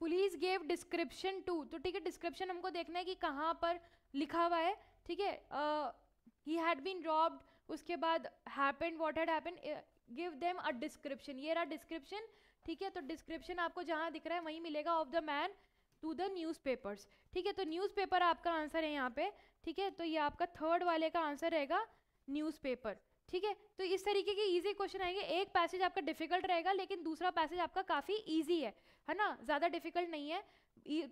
पुलिस गेव डिस्क्रिप्शन टू तो ठीक है डिस्क्रिप्शन हमको देखना है कि कहाँ पर लिखा हुआ है ठीक है ही हैड बीन रॉब्ड उसके बाद happen what had happen give them a description ये रहा डिस्क्रिप्शन ठीक है तो डिस्क्रिप्शन आपको जहाँ दिख रहा है वहीं मिलेगा of the man to the newspapers ठीक है तो न्यूज़पेपर आपका आंसर है यहाँ पे ठीक है तो ये आपका थर्ड वाले का आंसर रहेगा न्यूज़पेपर ठीक है तो इस तरीके के इजी क्वेश्चन आएंगे एक पैसेज आपका डिफिकल्ट रहेगा लेकिन दूसरा पैसेज आपका काफ़ी इजी है है ना ज़्यादा डिफिकल्ट नहीं है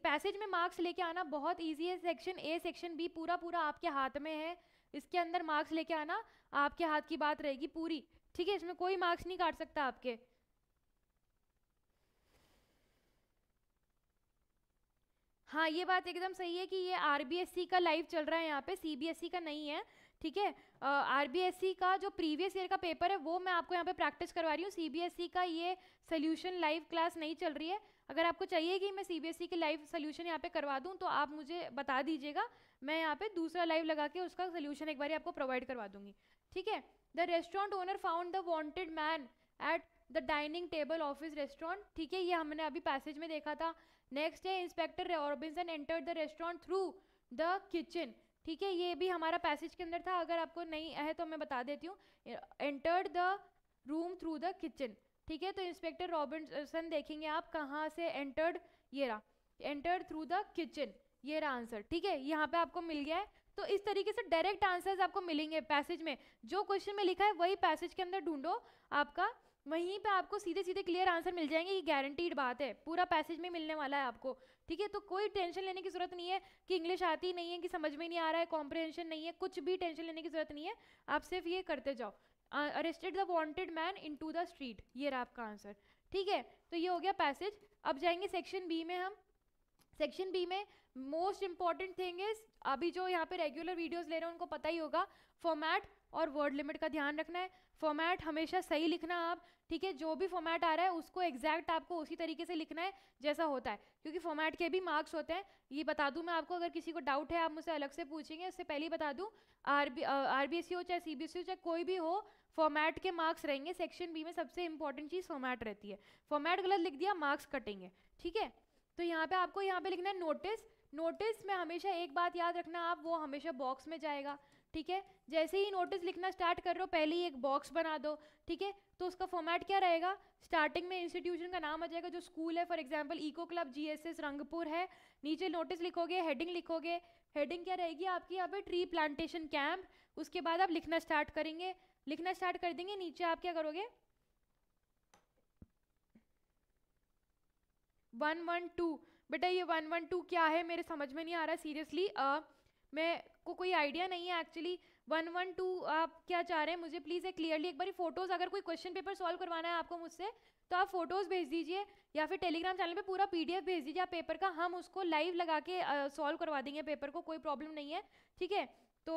पैसेज में मार्क्स लेके आना बहुत ईजी है सेक्शन ए सेक्शन बी पूरा पूरा आपके हाथ में है इसके अंदर मार्क्स लेके आना आपके हाथ की बात रहेगी पूरी ठीक है इसमें कोई मार्क्स नहीं काट सकता आपके हाँ ये बात एकदम सही है कि ये आरबीएससी e का लाइव चल रहा है यहाँ पे सीबीएसई e का नहीं है ठीक है आरबीएससी e का जो प्रीवियस ईयर का पेपर है वो मैं आपको यहाँ पे प्रैक्टिस करवा रही हूँ सीबीएसई का ये सोल्यूशन लाइव क्लास नहीं चल रही है अगर आपको चाहिए कि मैं सीबीएसई के लाइव सोल्यूशन यहाँ पे करवा दूँ तो आप मुझे बता दीजिएगा मैं यहाँ पे दूसरा लाइव लगा के उसका सोल्यूशन एक बार आपको प्रोवाइड करवा दूंगी ठीक है the restaurant owner found the wanted man at the dining table office restaurant ठीक है ये हमने अभी पैसेज में देखा था नेक्स्ट है inspector Robinson enter the restaurant through the kitchen ठीक है ये भी हमारा पैसेज के अंदर था अगर आपको नहीं है तो मैं बता देती हूँ entered the room through the kitchen ठीक है तो इंस्पेक्टर रॉबिन्सन देखेंगे आप कहाँ से एंटर्ड ये रहा एंटर्ड थ्रू द किचन ये रहा आंसर ठीक है यहाँ पे आपको मिल गया है तो इस तरीके से डायरेक्ट आंसर्स आपको मिलेंगे पैसेज में जो क्वेश्चन में लिखा है वही पैसेज के अंदर ढूंढो आपका वहीं पे आपको सीधे सीधे क्लियर आंसर मिल जाएंगे ये गारंटीड बात है पूरा पैसेज में मिलने वाला है आपको ठीक है तो कोई टेंशन लेने की ज़रूरत नहीं है कि इंग्लिश आती नहीं है कि समझ में नहीं आ रहा है कॉम्प्रिहेंशन नहीं है कुछ भी टेंशन लेने की ज़रूरत नहीं है आप सिर्फ ये करते जाओ arrested the wanted man into the street ये रहा आपका आंसर ठीक है तो ये हो गया पैसेज अब जाएंगे सेक्शन बी में हम सेक्शन बी में मोस्ट इंपॉर्टेंट थिंग इज अभी जो यहाँ पे रेगुलर वीडियोस ले रहे हैं उनको पता ही होगा फॉर्मेट और वर्ड लिमिट का ध्यान रखना है फॉर्मेट हमेशा सही लिखना आप ठीक है जो भी फॉर्मेट आ रहा है उसको एग्जैक्ट आपको उसी तरीके से लिखना है जैसा होता है क्योंकि फॉर्मेट के भी मार्क्स होते हैं ये बता दूं मैं आपको अगर किसी को डाउट है आप मुझसे अलग से पूछेंगे उससे पहले ही बता दूं R B R B S C हो चाहे सी बी एस हो चाहे कोई भी हो फॉर्मेट के मार्क्स रहेंगे सेक्शन बी में सबसे इंपॉर्टेंट चीज़ फॉर्मेट रहती है फॉर्मेट गलत लिख दिया मार्क्स कटेंगे ठीक है तो यहाँ पर आपको यहाँ पर लिखना है नोटिस नोटिस में हमेशा एक बात याद रखना आप वो हमेशा बॉक्स में जाएगा ठीक है जैसे ही नोटिस लिखना स्टार्ट कर रहे हो पहले ही एक बॉक्स बना दो ठीक है तो उसका फॉर्मेट क्या रहेगा स्टार्टिंग में इंस्टीट्यूशन का नाम आ जाएगा जो स्कूल है for example eco club GSS Rangpur है नीचे नोटिस लिखोगे हेडिंग लिखोगे हेडिंग क्या रहेगी आपकी यहाँ पे ट्री प्लांटेशन कैंप उसके बाद आप लिखना स्टार्ट करेंगे लिखना स्टार्ट कर देंगे नीचे आप क्या करोगे वन वन टू बेटा ये वन वन टू क्या है मेरे समझ में नहीं आ रहा सीरियसली uh, मैं को कोई आइडिया नहीं है एक्चुअली वन वन टू आप क्या चाह रहे हैं मुझे प्लीज़ एक क्लियरली एक बार फोटोज़ अगर कोई क्वेश्चन पेपर सॉल्व करवाना है आपको मुझसे तो आप फोटोज़ भेज दीजिए या फिर टेलीग्राम चैनल पे पूरा पीडीएफ भेज दीजिए आप पेपर का हम उसको लाइव लगा के सॉल्व करवा देंगे पेपर को कोई प्रॉब्लम नहीं है ठीक है तो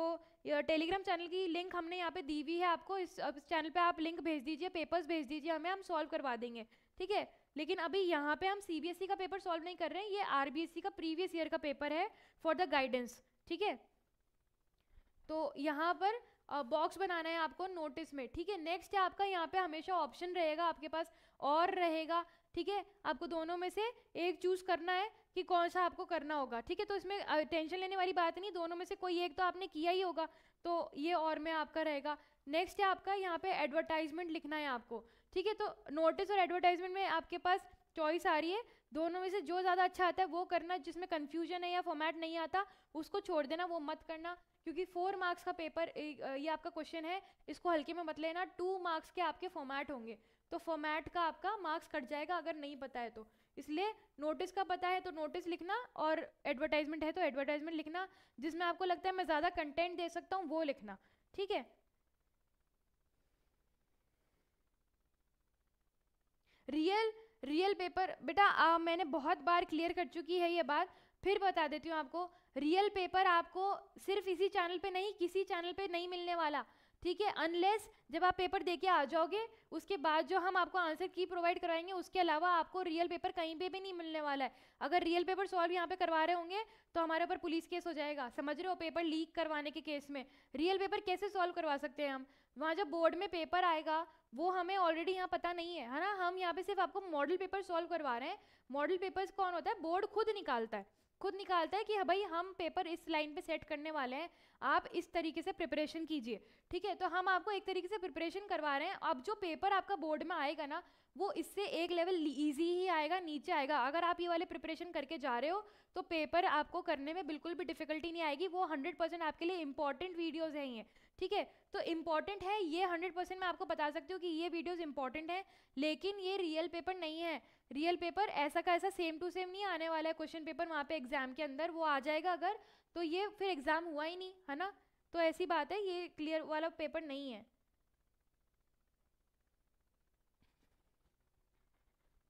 टेलीग्राम चैनल की लिंक हमने यहाँ पर दी हुई है आपको इस, इस चैनल पर आप लिंक भेज दीजिए पेपर्स भेज दीजिए हमें हम सॉल्व करवा देंगे ठीक है लेकिन अभी यहाँ पे हम सीबीएसई e का पेपर सॉल्व नहीं कर रहे हैं ये आरबीएसई e का प्रीवियस ईयर का पेपर है फॉर द गाइडेंस ठीक है तो यहाँ पर बॉक्स बनाना है आपको नोटिस में ठीक है नेक्स्ट है आपका यहाँ पे हमेशा ऑप्शन रहेगा आपके पास और रहेगा ठीक है आपको दोनों में से एक चूज करना है कि कौन सा आपको करना होगा ठीक है तो इसमें टेंशन लेने वाली बात नहीं दोनों में से कोई एक तो आपने किया ही होगा तो ये और में आपका रहेगा नेक्स्ट है आपका यहाँ पे एडवर्टाइजमेंट लिखना है आपको ठीक है तो नोटिस और एडवर्टाइजमेंट में आपके पास चॉइस आ रही है दोनों में से जो ज़्यादा अच्छा आता है वो करना जिसमें कन्फ्यूजन है या फॉर्मेट नहीं आता उसको छोड़ देना वो मत करना क्योंकि फोर मार्क्स का पेपर ये आपका क्वेश्चन है इसको हल्के में मत लेना टू मार्क्स के आपके फॉर्मेट होंगे तो फॉर्मेट का आपका मार्क्स कट जाएगा अगर नहीं पता है तो इसलिए नोटिस का पता है तो नोटिस लिखना और एडवर्टाइजमेंट है तो एडवर्टाइजमेंट लिखना जिसमें आपको लगता है मैं ज़्यादा कंटेंट दे सकता हूँ वो लिखना ठीक है रियल रियल पेपर बेटा मैंने बहुत बार क्लियर कर चुकी है ये बात फिर बता देती हूँ आपको रियल पेपर आपको सिर्फ इसी चैनल पे नहीं किसी चैनल पे नहीं मिलने वाला ठीक है अनलेस जब आप पेपर दे के आ जाओगे उसके बाद जो हम आपको आंसर की प्रोवाइड कराएंगे उसके अलावा आपको रियल पेपर कहीं पे भी नहीं मिलने वाला है अगर रियल पेपर सॉल्व यहाँ पे करवा रहे होंगे तो हमारे ऊपर पुलिस केस हो जाएगा समझ रहे हो पेपर लीक करवाने के केस में रियल पेपर कैसे सॉल्व करवा सकते हैं हम वहाँ जब बोर्ड में पेपर आएगा वो हमें ऑलरेडी यहाँ पता नहीं है है ना हम यहाँ पे सिर्फ आपको मॉडल पेपर सॉल्व करवा रहे हैं मॉडल पेपर्स कौन होता है बोर्ड खुद निकालता है खुद निकालता है कि हाँ भाई हम पेपर इस लाइन पे सेट करने वाले हैं आप इस तरीके से प्रिपरेशन कीजिए ठीक है तो हम आपको एक तरीके से प्रिपरेशन करवा रहे हैं अब जो पेपर आपका बोर्ड में आएगा ना वो इससे एक लेवल ईजी ही आएगा नीचे आएगा अगर आप ये वाले प्रिपरेशन करके जा रहे हो तो पेपर आपको करने में बिल्कुल भी डिफिकल्टी नहीं आएगी वो हंड्रेड परसेंट आपके लिए इंपॉर्टेंट वीडियोज़ हैं ये ठीक है तो इम्पॉर्टेंट है ये हंड्रेड परसेंट मैं आपको बता सकती हूँ कि ये वीडियोज़ इंपॉर्टेंट हैं लेकिन ये रियल पेपर नहीं है रियल पेपर ऐसा का ऐसा सेम टू सेम नहीं आने वाला है क्वेश्चन पेपर वहाँ पे एग्जाम के अंदर वो आ जाएगा अगर तो ये फिर एग्जाम हुआ ही नहीं है ना तो ऐसी बात है ये क्लियर वाला पेपर नहीं है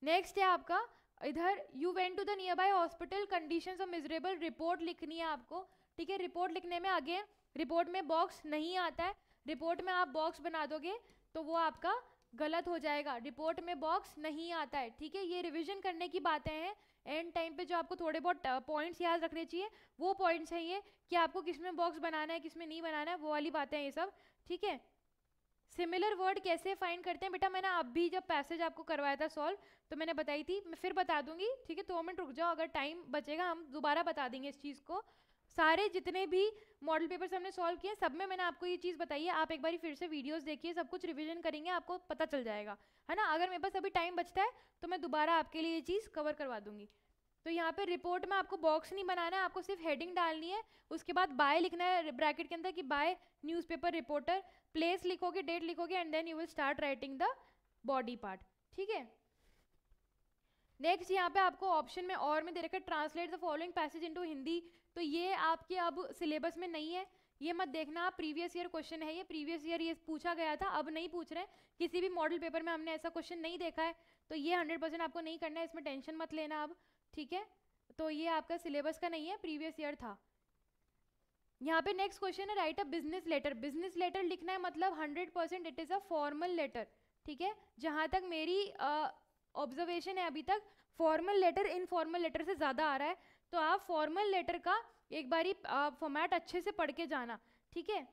नेक्स्ट है आपका इधर you went to the nearby hospital condition of miserable report लिखनी है आपको ठीक है रिपोर्ट लिखने में अगेन रिपोर्ट में बॉक्स नहीं आता है रिपोर्ट में आप बॉक्स बना दोगे तो वो आपका गलत हो जाएगा रिपोर्ट में बॉक्स नहीं आता है ठीक है ये रिविजन करने की बातें हैं एंड टाइम पे जो आपको थोड़े बहुत पॉइंट्स याद रखने चाहिए वो पॉइंट्स हैं ये कि आपको किस में बॉक्स बनाना है किस में नहीं बनाना है वो वाली बातें हैं ये सब ठीक है सिमिलर वर्ड कैसे फाइंड करते हैं बेटा मैंने आप भी जब पैसेज आपको करवाया था सॉल्व तो मैंने बताई थी मैं फिर बता दूंगी ठीक है दो मिनट रुक जाओ अगर टाइम बचेगा हम दोबारा बता देंगे इस चीज़ को सारे जितने भी मॉडल पेपर्स हमने सॉल्व किए सब में मैंने आपको ये चीज़ बताई है आप एक बार फिर से वीडियोस देखिए सब कुछ रिवीजन करेंगे आपको पता चल जाएगा है ना अगर मेरे पास अभी टाइम बचता है तो मैं दोबारा आपके लिए ये चीज़ कवर करवा दूंगी तो यहाँ पे रिपोर्ट में आपको बॉक्स नहीं बनाना है आपको सिर्फ हेडिंग डालनी है उसके बाद बाय लिखना है ब्रैकेट के अंदर कि बाय न्यूज़ रिपोर्टर प्लेस लिखोगे डेट लिखोगे and then you will start writing the body part ठीक है नेक्स्ट यहाँ पे आपको ऑप्शन में और में दे रखा है translate the following passage into Hindi तो ये आपके अब सिलेबस में नहीं है ये मत देखना आप प्रीवियस ईयर क्वेश्चन है ये प्रीवियस ईयर ये पूछा गया था अब नहीं पूछ रहे किसी भी मॉडल पेपर में हमने ऐसा क्वेश्चन नहीं देखा है तो ये हंड्रेड परसेंट आपको नहीं करना है इसमें टेंशन मत लेना अब ठीक है तो ये आपका सिलेबस का नहीं है प्रीवियस ईयर था यहाँ पे नेक्स्ट क्वेश्चन है write a business letter business letter लिखना है मतलब hundred percent it is a formal letter ठीक है जहाँ तक मेरी ऑब्जर्वेशन है अभी तक फॉर्मल लेटर इनफॉर्मल लेटर से ज़्यादा आ रहा है तो आप फॉर्मल लेटर का एक बारी फॉर्मेट अच्छे से पढ़ के जाना ठीक है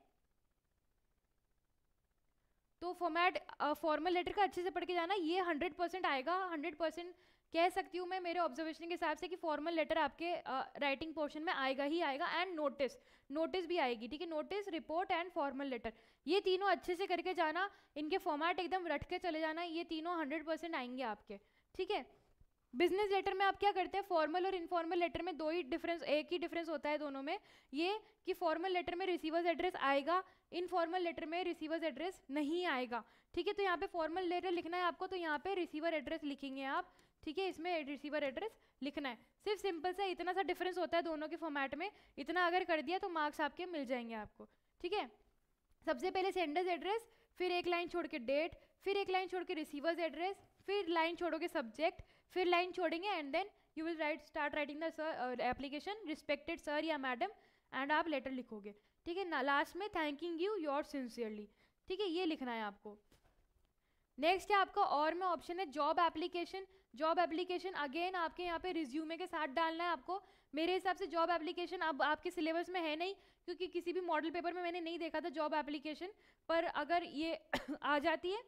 तो फॉर्मेट फॉर्मल लेटर का अच्छे से पढ़ के जाना ये हंड्रेड परसेंट आएगा हंड्रेड परसेंट कह सकती हूँ मैं मेरे ऑब्जर्वेशन के हिसाब से कि फॉर्मल लेटर आपके राइटिंग uh, पोर्शन में आएगा ही आएगा एंड नोटिस नोटिस भी आएगी ठीक है notice report and formal letter ये तीनों अच्छे से करके जाना इनके फॉर्मेट एकदम रट के चले जाना ये तीनों हंड्रेड परसेंट आएंगे आपके ठीक है बिजनेस लेटर में आप क्या करते हैं फॉर्मल और इनफॉर्मल लेटर में दो ही डिफरेंस एक ही डिफरेंस होता है दोनों में ये कि फॉर्मल लेटर में रिसीवर्स एड्रेस आएगा इनफॉर्मल लेटर में रिसीवर्स एड्रेस नहीं आएगा ठीक है तो यहाँ पे फॉर्मल लेटर लिखना है आपको तो यहाँ पे रिसीवर एड्रेस लिखेंगे आप ठीक है इसमें रिसीवर एड्रेस लिखना है सिर्फ सिंपल सा इतना सा डिफरेंस होता है दोनों के फॉर्मेट में इतना अगर कर दिया तो मार्क्स आपके मिल जाएंगे आपको ठीक है सबसे पहले सेंडर्स एड्रेस फिर एक लाइन छोड़ के डेट फिर एक लाइन छोड़ के रिसीवर्स एड्रेस फिर लाइन छोड़ोगे सब्जेक्ट फिर लाइन छोड़ेंगे and then you will write start writing the sir application respected sir या मैडम एंड आप लेटर लिखोगे ठीक है ना लास्ट में थैंकिंग यू योर सिंसियरली ठीक है ये लिखना है आपको नेक्स्ट है आपका और में ऑप्शन है job application job application again आपके यहाँ पे रिज्यूमे के साथ डालना है आपको मेरे हिसाब से जॉब एप्लीकेशन अब आपके सिलेबस में है नहीं क्योंकि किसी भी मॉडल पेपर में मैंने नहीं देखा था जॉब एप्लीकेशन पर अगर ये आ जाती है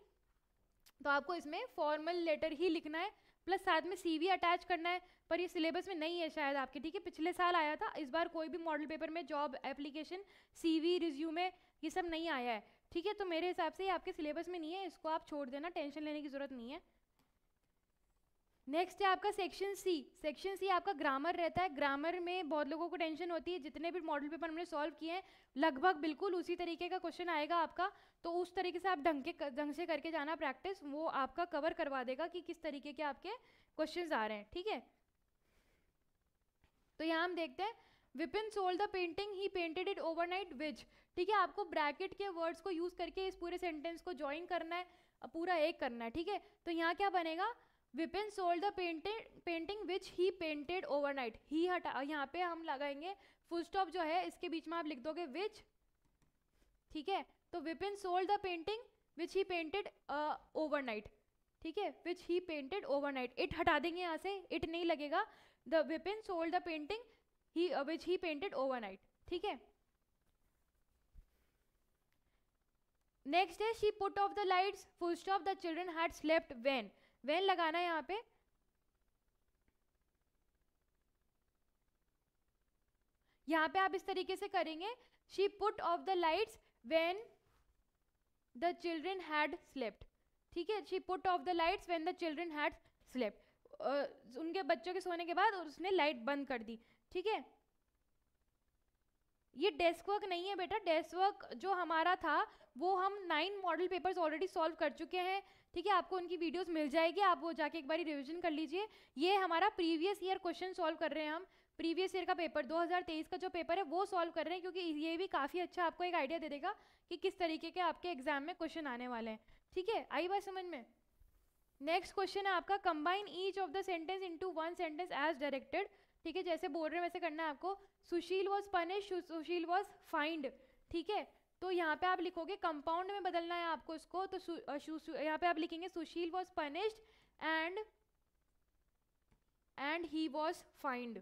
तो आपको इसमें फॉर्मल लेटर ही लिखना है प्लस साथ में सीवी अटैच करना है पर ये सिलेबस में नहीं है शायद आपके ठीक है पिछले साल आया था इस बार कोई भी मॉडल पेपर में जॉब एप्लीकेशन सीवी रिज्यूमे ये सब नहीं आया है ठीक है तो मेरे हिसाब से ये आपके सिलेबस में नहीं है इसको आप छोड़ देना टेंशन लेने की ज़रूरत नहीं है नेक्स्ट है आपका सेक्शन सी सेक्शन सी आपका ग्रामर रहता है ग्रामर में बहुत लोगों को टेंशन होती है जितने भी मॉडल पेपर हमने सॉल्व किए हैं लगभग बिल्कुल उसी तरीके का क्वेश्चन आएगा आपका तो उस तरीके से आप ढंग के ढंग से करके जाना प्रैक्टिस वो आपका कवर करवा देगा कि किस तरीके के आपके क्वेश्चन आ रहे हैं ठीक है तो यहाँ हम देखते हैं Vipin sold the painting he painted it overnight which ठीक है आपको ब्रैकेट के वर्ड्स को यूज़ करके इस पूरे सेंटेंस को ज्वाइन करना है पूरा एक करना है ठीक है तो यहाँ क्या बनेगा विपिन सोल्ड देंटेड painting which he painted overnight he हटा यहाँ पे हम लगाएंगे फुल स्टॉप जो है इसके बीच में आप लिख दोगे विच ठीक है तो Vipin sold the painting which he painted overnight ठीक है which he painted overnight it हटा देंगे यहाँ से इट नहीं लगेगा the Vipin sold the painting he which he painted overnight ठीक है नेक्स्ट है she put off the lights full stop the children had slept when when लगाना यहाँ पे यहाँ पे आप इस तरीके से करेंगे she put off the lights when the children had slept ठीक है she put off the lights when the children had slept उनके बच्चों के सोने के बाद उसने लाइट बंद कर दी ठीक है ये डेस्क वर्क नहीं है बेटा डेस्क वर्क जो हमारा था वो हम nine model papers already solve कर चुके हैं ठीक है आपको उनकी वीडियोस मिल जाएगी आप वो जाके एक बार रिविजन कर लीजिए ये हमारा प्रीवियस ईयर क्वेश्चन सॉल्व कर रहे हैं हम प्रीवियस ईयर का पेपर 2023 का जो पेपर है वो सॉल्व कर रहे हैं क्योंकि ये भी काफ़ी अच्छा आपको एक आइडिया दे देगा कि किस तरीके के आपके एग्जाम में क्वेश्चन आने वाले हैं ठीक है आई बात समझ में नेक्स्ट क्वेश्चन है आपका combine each of the sentence into one sentence as directed ठीक है जैसे बोल रहे हैं वैसे करना है आपको Sushil was punish Sushil was fined ठीक है तो यहाँ पे आप लिखोगे कंपाउंड में बदलना है आपको इसको तो यहाँ पे आप लिखेंगे Sushil was punished and and he was fined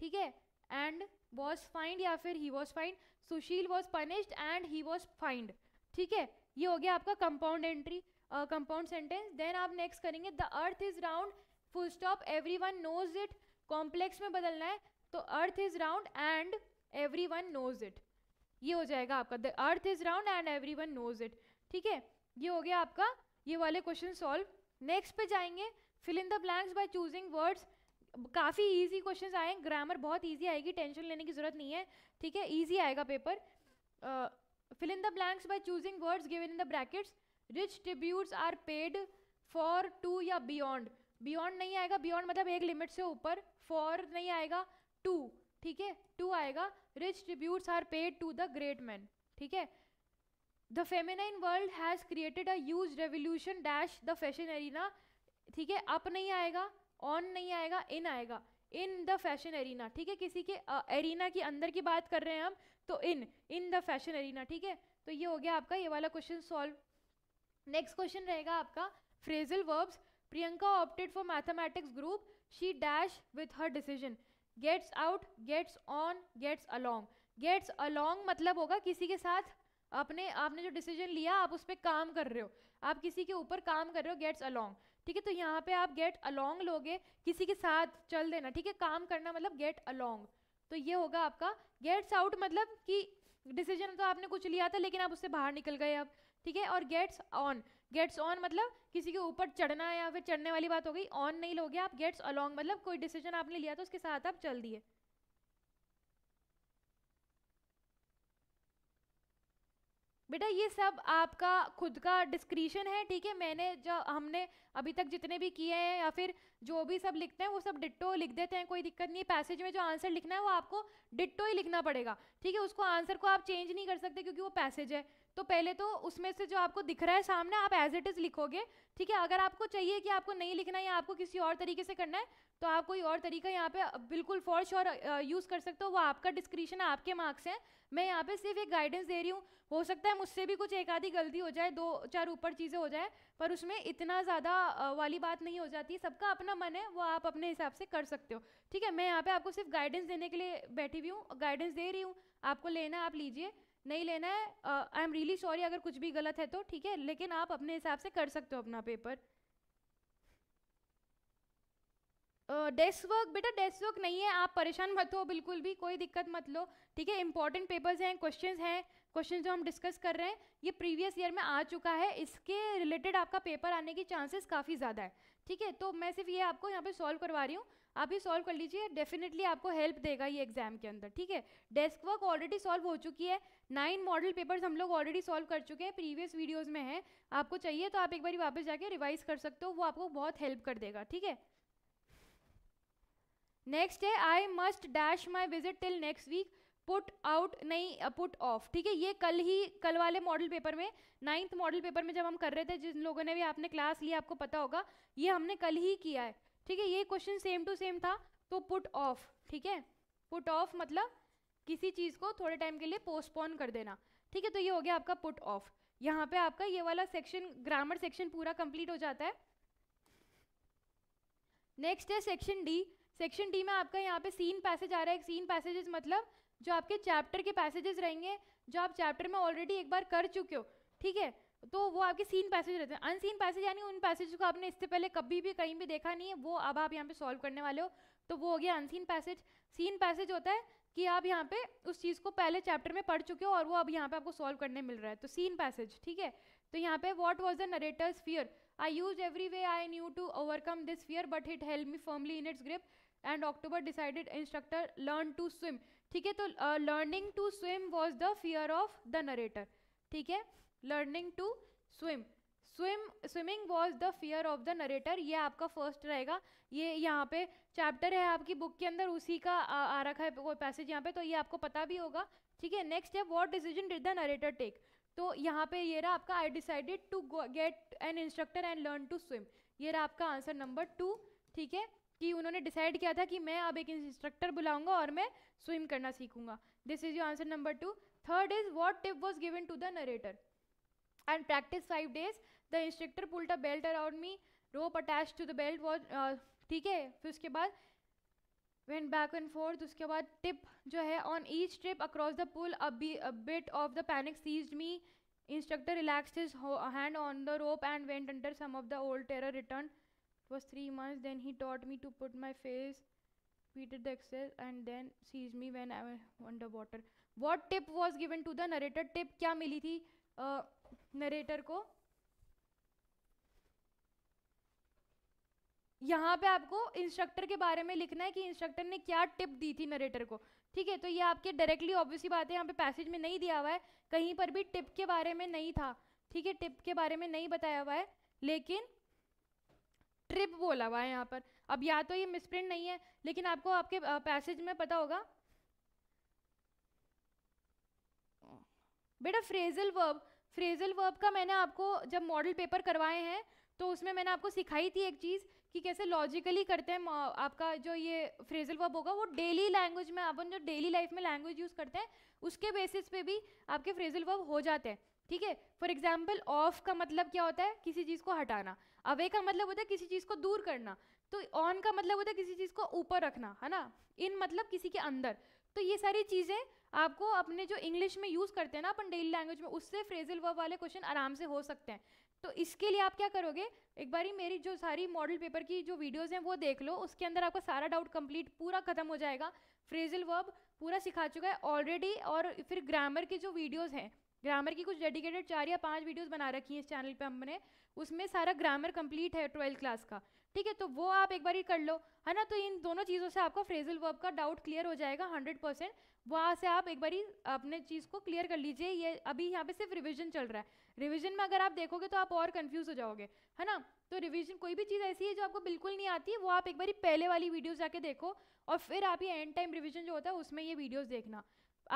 ठीक है एंड वॉज फाइंड या फिर he was fined Sushil was punished and he was fined ठीक है ये हो गया आपका compound entry compound sentence then आप नेक्स्ट करेंगे the earth is round full stop every one knows it complex में बदलना है तो earth is round and every one knows it ये हो जाएगा आपका the earth is round and every one knows it ठीक है ये हो गया आपका ये वाले क्वेश्चन सॉल्व नेक्स्ट पे जाएंगे fill in the blanks by choosing words काफ़ी इजी क्वेश्चंस आए ग्रामर बहुत इजी आएगी टेंशन लेने की ज़रूरत नहीं है ठीक है इजी आएगा paper fill in the blanks by choosing words given in the brackets rich tributes are paid for to या बियॉन्ड बियॉन्ड नहीं आएगा बियॉन्ड मतलब एक लिमिट से ऊपर फॉर नहीं आएगा टू ठीक है टू आएगा rich tributes are paid to the great man ठीक है the feminine world has created a huge revolution dash the fashion arena ठीक है अप नहीं आएगा ऑन नहीं आएगा इन आएगा इन द फैशन एरिना ठीक है किसी के एरिना के अंदर की बात कर रहे हैं हम तो in in the fashion arena ठीक है तो ये हो गया आपका ये वाला क्वेश्चन सॉल्व नेक्स्ट क्वेश्चन रहेगा आपका phrasal verbs Priyanka opted for mathematics group she dash with her decision gets out gets on gets along gets along मतलब होगा किसी के साथ अपने आपने जो डिसीजन लिया आप उस पर काम कर रहे हो आप किसी के ऊपर काम कर रहे हो गेट्स अलॉन्ग ठीक है तो यहाँ पे आप गेट अलॉन्ग लोगे किसी के साथ चल देना ठीक है काम करना मतलब गेट अलॉन्ग तो ये होगा आपका गेट्स आउट मतलब कि डिसीजन तो आपने कुछ लिया था लेकिन आप उससे बाहर निकल गए अब ठीक है और गेट्स ऑन गेट्स ऑन मतलब किसी के ऊपर चढ़ना या फिर चढ़ने वाली बात हो गई ऑन नहीं लोगे आप गेट्स अलॉन्ग मतलब कोई डिसीजन आपने लिया तो उसके साथ आप चल दिए बेटा ये सब आपका खुद का डिस्क्रिशन है ठीक है मैंने जो हमने अभी तक जितने भी किए हैं या फिर जो भी सब लिखते हैं वो सब डिट्टो लिख देते हैं कोई दिक्कत नहीं है पैसेज में जो आंसर लिखना है वो आपको डिट्टो ही लिखना पड़ेगा ठीक है उसको आंसर को आप चेंज नहीं कर सकते क्योंकि वो पैसेज है तो पहले तो उसमें से जो आपको दिख रहा है सामने आप एज इट इज़ लिखोगे ठीक है अगर आपको चाहिए कि आपको नहीं लिखना है या आपको किसी और तरीके से करना है तो आप कोई और तरीका यहाँ पे बिल्कुल फॉर श्योर यूज़ कर सकते हो वो आपका डिस्क्रिप्शन आपके मार्क्स हैं मैं यहाँ पे सिर्फ एक गाइडेंस दे रही हूँ हो सकता है मुझसे भी कुछ एक आधी गलती हो जाए दो चार ऊपर चीज़ें हो जाए पर उसमें इतना ज़्यादा वाली बात नहीं हो जाती सबका अपना मन है वो आप अपने हिसाब से कर सकते हो ठीक है मैं यहाँ पर आपको सिर्फ गाइडेंस देने के लिए बैठी हुई हूँ गाइडेंस दे रही हूँ आपको लेना आप लीजिए नहीं लेना है आई एम रियली सॉरी अगर कुछ भी गलत है तो ठीक है लेकिन आप अपने हिसाब से कर सकते हो अपना पेपर डेस्क वर्क बेटा डेस्क वर्क नहीं है आप परेशान मत हो बिल्कुल भी कोई दिक्कत मत लो ठीक है इंपॉर्टेंट पेपर्स हैं क्वेश्चंस हैं क्वेश्चन जो हम डिस्कस कर रहे हैं ये प्रीवियस ईयर में आ चुका है इसके रिलेटेड आपका पेपर आने की चांसेस काफ़ी ज़्यादा है ठीक है तो मैं सिर्फ ये आपको यहाँ पे सॉल्व करवा रही हूँ आप ये सॉल्व कर लीजिए डेफिनेटली आपको हेल्प देगा ये एग्जाम के अंदर ठीक है डेस्क वर्क ऑलरेडी सॉल्व हो चुकी है नाइन मॉडल पेपर्स हम लोग ऑलरेडी सॉल्व कर चुके हैं प्रीवियस वीडियोज़ में है आपको चाहिए तो आप एक बार वापस जाके रिवाइज कर सकते हो वो आपको बहुत हेल्प कर देगा ठीक है नेक्स्ट है I must dash my visit till next week put out नहीं पुट ऑफ ठीक है ये कल ही कल वाले मॉडल पेपर में नाइन्थ मॉडल पेपर में जब हम कर रहे थे जिन लोगों ने भी आपने क्लास लिया आपको पता होगा ये हमने कल ही किया है ठीक है ये क्वेश्चन सेम टू सेम था तो पुट ऑफ ठीक है पुट ऑफ मतलब किसी चीज़ को थोड़े टाइम के लिए पोस्टपोन कर देना ठीक है तो ये हो गया आपका पुट ऑफ यहाँ पे आपका ये वाला सेक्शन ग्रामर सेक्शन पूरा कंप्लीट हो जाता है नेक्स्ट है सेक्शन डी सेक्शन डी में आपका यहाँ पे सीन पैसेज आ रहा है सीन पैसेजेस मतलब जो आपके चैप्टर के पैसेजेस रहेंगे जो आप चैप्टर में ऑलरेडी एक बार कर चुके हो ठीक है तो वो आपके सीन पैसेज रहते हैं अनसीन पैसेज यानी उन पैसेज को आपने इससे पहले कभी भी कहीं भी देखा नहीं है वो अब आप यहाँ पे सॉल्व करने वाले हो तो वो हो गया अनसीन पैसेज सीन पैसेज होता है कि आप यहाँ पे उस चीज़ को पहले चैप्टर में पढ़ चुके हो और वो अब यहाँ पे आपको सॉल्व करने मिल रहा है तो सीन पैसेज ठीक है तो यहाँ पे what was the narrator's fear I use every way I knew to overcome this fear but it help me firmly in its grip and October decided instructor learn to swim ठीक है तो learning to swim was the fear of the narrator ठीक है learning to swim swim swimming was the fear of the narrator ये आपका first रहेगा ये यहाँ पे चैप्टर है आपकी बुक के अंदर उसी का आ, आ रखा है कोई पैसेज यहाँ पे तो ये आपको पता भी होगा ठीक है नेक्स्ट है what decision did the narrator take तो यहाँ पे ये रहा आपका I decided to get an instructor and learn to swim ये रहा आपका आंसर नंबर टू ठीक है कि उन्होंने डिसाइड किया था कि मैं अब एक इंस्ट्रक्टर बुलाऊंगा और मैं स्विम करना सीखूंगा this is your answer number two third is what tip was given to the narrator and practice five days the instructor pulled a belt around me rope attached to the belt was ठीक है फिर उसके बाद went back and fourth उसके बाद tip जो है trip across the pool a, a bit of the panic seized me. Instructor relaxed his hand on the rope and went under some of the old terror terror It was three months then he taught me to put my face repeated the excess and then sees me when i was underwater what tip was given to the narrator tip kya mili thi uh, narrator को यहाँ पे आपको instructor के बारे में लिखना है कि इंस्ट्रक्टर ने क्या टिप दी थी नरेटर को ठीक है तो ये आपके डायरेक्टली ऑब्वियसली बात है यहाँ पे पैसेज में नहीं दिया हुआ है कहीं पर भी टिप के बारे में नहीं था ठीक है टिप के बारे में नहीं बताया हुआ है लेकिन ट्रिप बोला हुआ है यहाँ पर अब या तो ये मिसप्रिंट नहीं है लेकिन आपको आपके पैसेज में पता होगा बेटा फ्रेजल वर्ब फ्रेजल वर्ब का मैंने आपको जब मॉडल पेपर करवाए हैं तो उसमें मैंने आपको सिखाई थी एक चीज़ कि कैसे लॉजिकली करते हैं आपका जो ये फ्रेजल वर्ब होगा वो डेली लैंग्वेज में अपन जो डेली लाइफ में लैंग्वेज यूज़ करते हैं उसके बेसिस पे भी आपके फ्रेजल वर्ब हो जाते हैं ठीक है फॉर एग्जाम्पल ऑफ का मतलब क्या होता है किसी चीज़ को हटाना अवे का मतलब होता है किसी चीज़ को दूर करना तो ऑन का मतलब होता है किसी चीज़ को ऊपर रखना है ना इन मतलब किसी के अंदर तो ये सारी चीज़ें आपको अपने जो इंग्लिश में यूज़ करते हैं ना अपन डेली लैंग्वेज में उससे फ्रेजल वर्ब वाले क्वेश्चन आराम से हो सकते हैं तो इसके लिए आप क्या करोगे एक बारी मेरी जो सारी मॉडल पेपर की जो वीडियोस हैं वो देख लो उसके अंदर आपका सारा डाउट कंप्लीट पूरा खत्म हो जाएगा फ्रेजल वर्ब पूरा सिखा चुका है ऑलरेडी और फिर ग्रामर की जो वीडियोज़ हैं ग्रामर की कुछ डेडिकेटेड चार या पांच वीडियोस बना रखी हैं इस चैनल पे हमने उसमें सारा ग्रामर कंप्लीट है ट्वेल्थ क्लास का ठीक है तो वो आप एक बार ही कर लो है ना तो इन दोनों चीज़ों से आपका फ्रेजल वर्ब का डाउट क्लियर हो जाएगा हंड्रेड परसेंट वहाँ से आप एक बार ही अपने चीज़ को क्लियर कर लीजिए ये अभी यहाँ पे सिर्फ रिवीजन चल रहा है रिवीजन में अगर आप देखोगे तो आप और कन्फ्यूज़ हो जाओगे है ना तो रिविजन कोई भी चीज़ ऐसी है जो आपको बिल्कुल नहीं आती है वो आप एक बार पहले वाली वीडियोज़ जाके देखो और फिर आप ये एंड टाइम रिविजन जो होता है उसमें ये वीडियोज़ देखना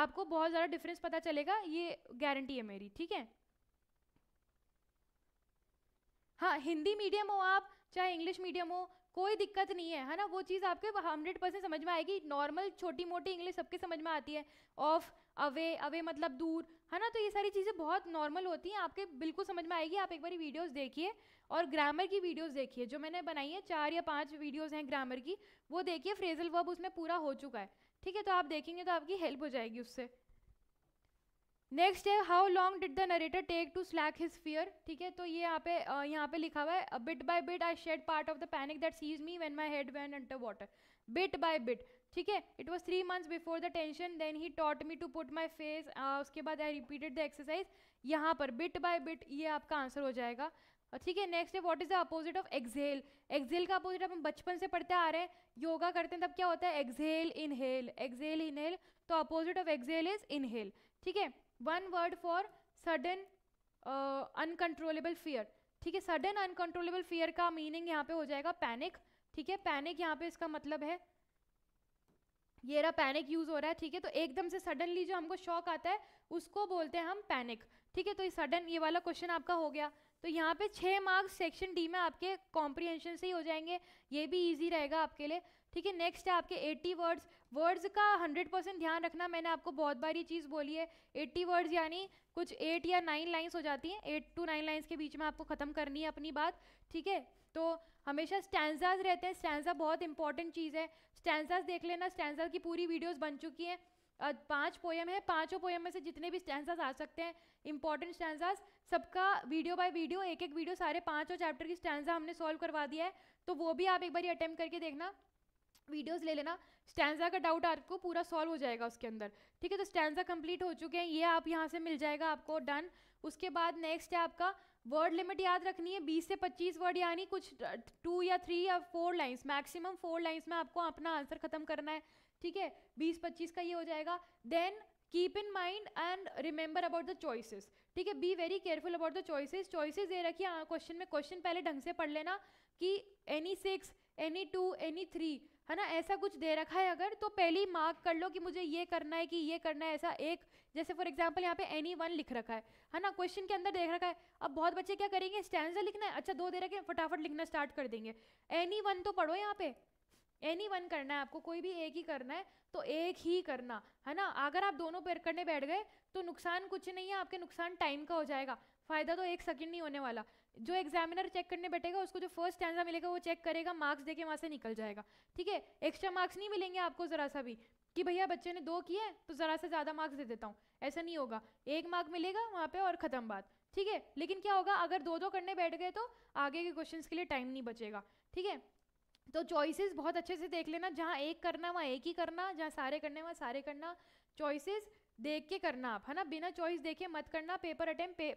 आपको बहुत ज़्यादा डिफरेंस पता चलेगा ये गारंटी है मेरी ठीक है हाँ हिंदी मीडियम हो आप चाहे इंग्लिश मीडियम हो कोई दिक्कत नहीं है है ना वो चीज़ आपके हंड्रेड परसेंट समझ में आएगी नॉर्मल छोटी मोटी इंग्लिश सबके समझ में आती है ऑफ अवे अवे मतलब दूर है ना तो ये सारी चीज़ें बहुत नॉर्मल होती हैं आपके बिल्कुल समझ में आएगी आप एक बार वीडियोज़ देखिए और ग्रामर की वीडियोज़ देखिए जो मैंने बनाई है चार या पाँच वीडियोज़ हैं ग्रामर की वो देखिए फ्रेजल वर्ब उसमें पूरा हो चुका है ठीक है तो आप देखेंगे तो आपकी हेल्प हो जाएगी उससे नेक्स्ट है how long did the narrator take to slack his fear ठीक है तो ये यहाँ पे यहाँ पे लिखा हुआ है bit by bit I shed part of the panic that seized me when my head went under water bit by bit ठीक है it was three months before the tension then he taught me to put my face उसके बाद I repeated the exercise यहाँ पर bit by bit ये आपका answer हो जाएगा ठीक है नेक्स्ट है what is the opposite of exhale exhale का अपोजिट हम बचपन से पढ़ते आ रहे हैं योगा करते हैं तब क्या होता है एक्सेल इनहेल एक्सेल इनहेल तो opposite of exhale is inhale ठीक है one word for sudden uncontrollable fear ठीक है सडन अनकंट्रोलेबल फियर का मीनिंग यहाँ पे हो जाएगा पैनिक ठीक है पैनिक यहाँ पे इसका मतलब है ये रहा पैनिक यूज़ हो रहा है ठीक है तो एकदम से सडनली जो हमको शॉक आता है उसको बोलते हैं हम पैनिक ठीक है तो ये सडन ये वाला क्वेश्चन आपका हो गया तो यहाँ पे छः मार्क्स सेक्शन डी में आपके कॉम्प्रिहेंशन से ही हो जाएंगे ये भी इजी रहेगा आपके लिए ठीक है नेक्स्ट है आपके 80 वर्ड्स वर्ड्स का हंड्रेड परसेंट ध्यान रखना मैंने आपको बहुत बार ये चीज़ बोली है एट्टी वर्ड्स यानी कुछ एट या नाइन लाइन्स हो जाती हैं एट टू नाइन लाइन्स के बीच में आपको ख़त्म करनी है अपनी बात ठीक है तो हमेशा स्टैंडाज रहते हैं स्टैंडा बहुत इंपॉर्टेंट चीज़ है स्टैंडजाज देख लेना स्टैंडा की पूरी वीडियोज़ बन चुकी हैं पांच पोएम है पांचों पोएम में से जितने भी स्टैंडसाज आ सकते हैं इंपॉर्टेंट स्टैंडसाज सबका वीडियो बाय वीडियो एक एक वीडियो सारे पांचों चैप्टर की स्टैंडा हमने सॉल्व करवा दिया है तो वो भी आप एक बार अटैम्प्ट करके देखना वीडियोस ले लेना स्टैंडा का डाउट आपको पूरा सॉल्व हो जाएगा उसके अंदर ठीक है तो स्टैंडा कंप्लीट हो चुके हैं ये आप यहाँ से मिल जाएगा आपको डन उसके बाद नेक्स्ट है आपका वर्ड लिमिट याद रखनी है 20 से 25 वर्ड यानी कुछ टू या थ्री या four lines maximum four lines में आपको अपना आंसर ख़त्म करना है ठीक है बीस पच्चीस का ये हो जाएगा then keep in mind and remember about the choices ठीक है be very careful about the choices choices ये रखिए क्वेश्चन में क्वेश्चन पहले ढंग से पढ़ लेना कि any six any two any three है ना ऐसा कुछ दे रखा है अगर तो पहले ही मार्क कर लो कि मुझे ये करना है कि ये करना है ऐसा एक जैसे फॉर एग्जाम्पल यहाँ पे एनी वन लिख रखा है है ना क्वेश्चन के अंदर देख रखा है अब बहुत बच्चे क्या करेंगे स्टैंडर्ड लिखना है अच्छा दो दे रखे फटाफट लिखना स्टार्ट कर देंगे एनी वन तो पढ़ो यहाँ पे एनी वन करना है आपको कोई भी एक ही करना है तो एक ही करना है ना अगर आप दोनों पेयर करने बैठ गए तो नुकसान कुछ नहीं है आपके नुकसान टाइम का हो जाएगा फ़ायदा तो एक सेकेंड नहीं होने वाला जो एग्जामिनर चेक करने बैठेगा उसको जो फर्स्ट स्टैंडा मिलेगा वो चेक करेगा मार्क्स देके वहाँ से निकल जाएगा ठीक है एक्स्ट्रा मार्क्स नहीं मिलेंगे आपको ज़रा सा भी कि भैया बच्चे ने दो किए तो ज़रा सा ज़्यादा मार्क्स दे देता हूँ ऐसा नहीं होगा एक मार्क मिलेगा वहाँ पे और ख़त्म बात ठीक है लेकिन क्या होगा अगर दो दो करने बैठ गए तो आगे के क्वेश्चन के लिए टाइम नहीं बचेगा ठीक है तो चॉइसेस बहुत अच्छे से देख लेना जहाँ एक करना वहाँ एक ही करना जहाँ सारे करने वहाँ सारे करना चॉइसेस देख के करना आप है ना बिना चॉइस देखे मत करना पेपर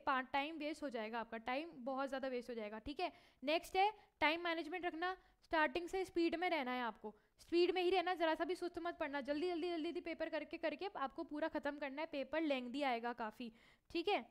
पार्ट टाइम वेस्ट हो जाएगा आपका टाइम बहुत ज़्यादा वेस्ट हो जाएगा ठीक है नेक्स्ट है टाइम मैनेजमेंट रखना स्टार्टिंग से स्पीड में रहना है आपको स्पीड में ही रहना ज़रा सा भी सुस्त मत पड़ना जल्दी जल्दी जल्दी जल्दी पेपर करके करके आपको पूरा ख़त्म करना है पेपर लेंगदी आएगा काफ़ी ठीक है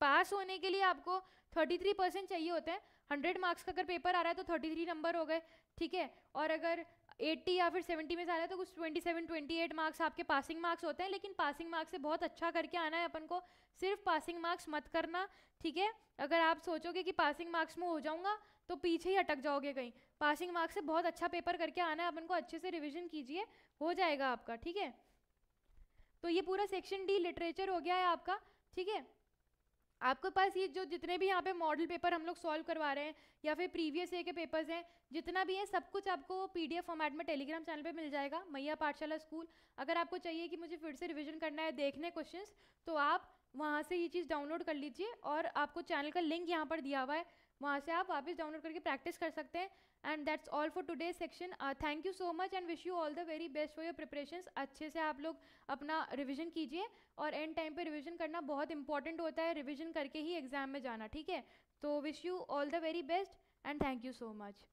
पास होने के लिए आपको 33 परसेंट चाहिए होते हैं 100 मार्क्स का अगर पेपर आ रहा है तो 33 नंबर हो गए ठीक है और अगर एट्टी या फिर सेवेंटी में से रहा है तो कुछ twenty seven twenty eight marks आपके पासिंग मार्क्स होते हैं लेकिन पासिंग मार्क्स से बहुत अच्छा करके आना है अपन को सिर्फ पासिंग मार्क्स मत करना ठीक है अगर आप सोचोगे कि पासिंग मार्क्स में हो जाऊंगा तो पीछे ही अटक जाओगे कहीं पासिंग मार्क्स से बहुत अच्छा पेपर करके आना है अपन को अच्छे से रिविजन कीजिए हो जाएगा आपका ठीक है तो ये पूरा सेक्शन डी लिटरेचर हो गया है आपका ठीक है आपके पास ये जो जितने भी यहाँ पे मॉडल पेपर हम लोग सॉल्व करवा रहे हैं या फिर प्रीवियस ईयर के पेपर्स हैं जितना भी है सब कुछ आपको पीडीएफ फॉर्मेट में टेलीग्राम चैनल पे मिल जाएगा मैया पाठशाला स्कूल अगर आपको चाहिए कि मुझे फिर से रिविजन करना है देखने क्वेश्चन तो आप वहाँ से ये चीज़ डाउनलोड कर लीजिए और आपको चैनल का लिंक यहाँ पर दिया हुआ है वहाँ से आप वापस डाउनलोड करके प्रैक्टिस कर सकते हैं and that's all for today section thank you so much and wish you all the very best for your preparation अच्छे से आप लोग अपना रिविज़न कीजिए और एंड टाइम पर रिविज़न करना बहुत इंपॉर्टेंट होता है रिविज़न करके ही एग्जाम में जाना ठीक है तो wish you all the very best and thank you so much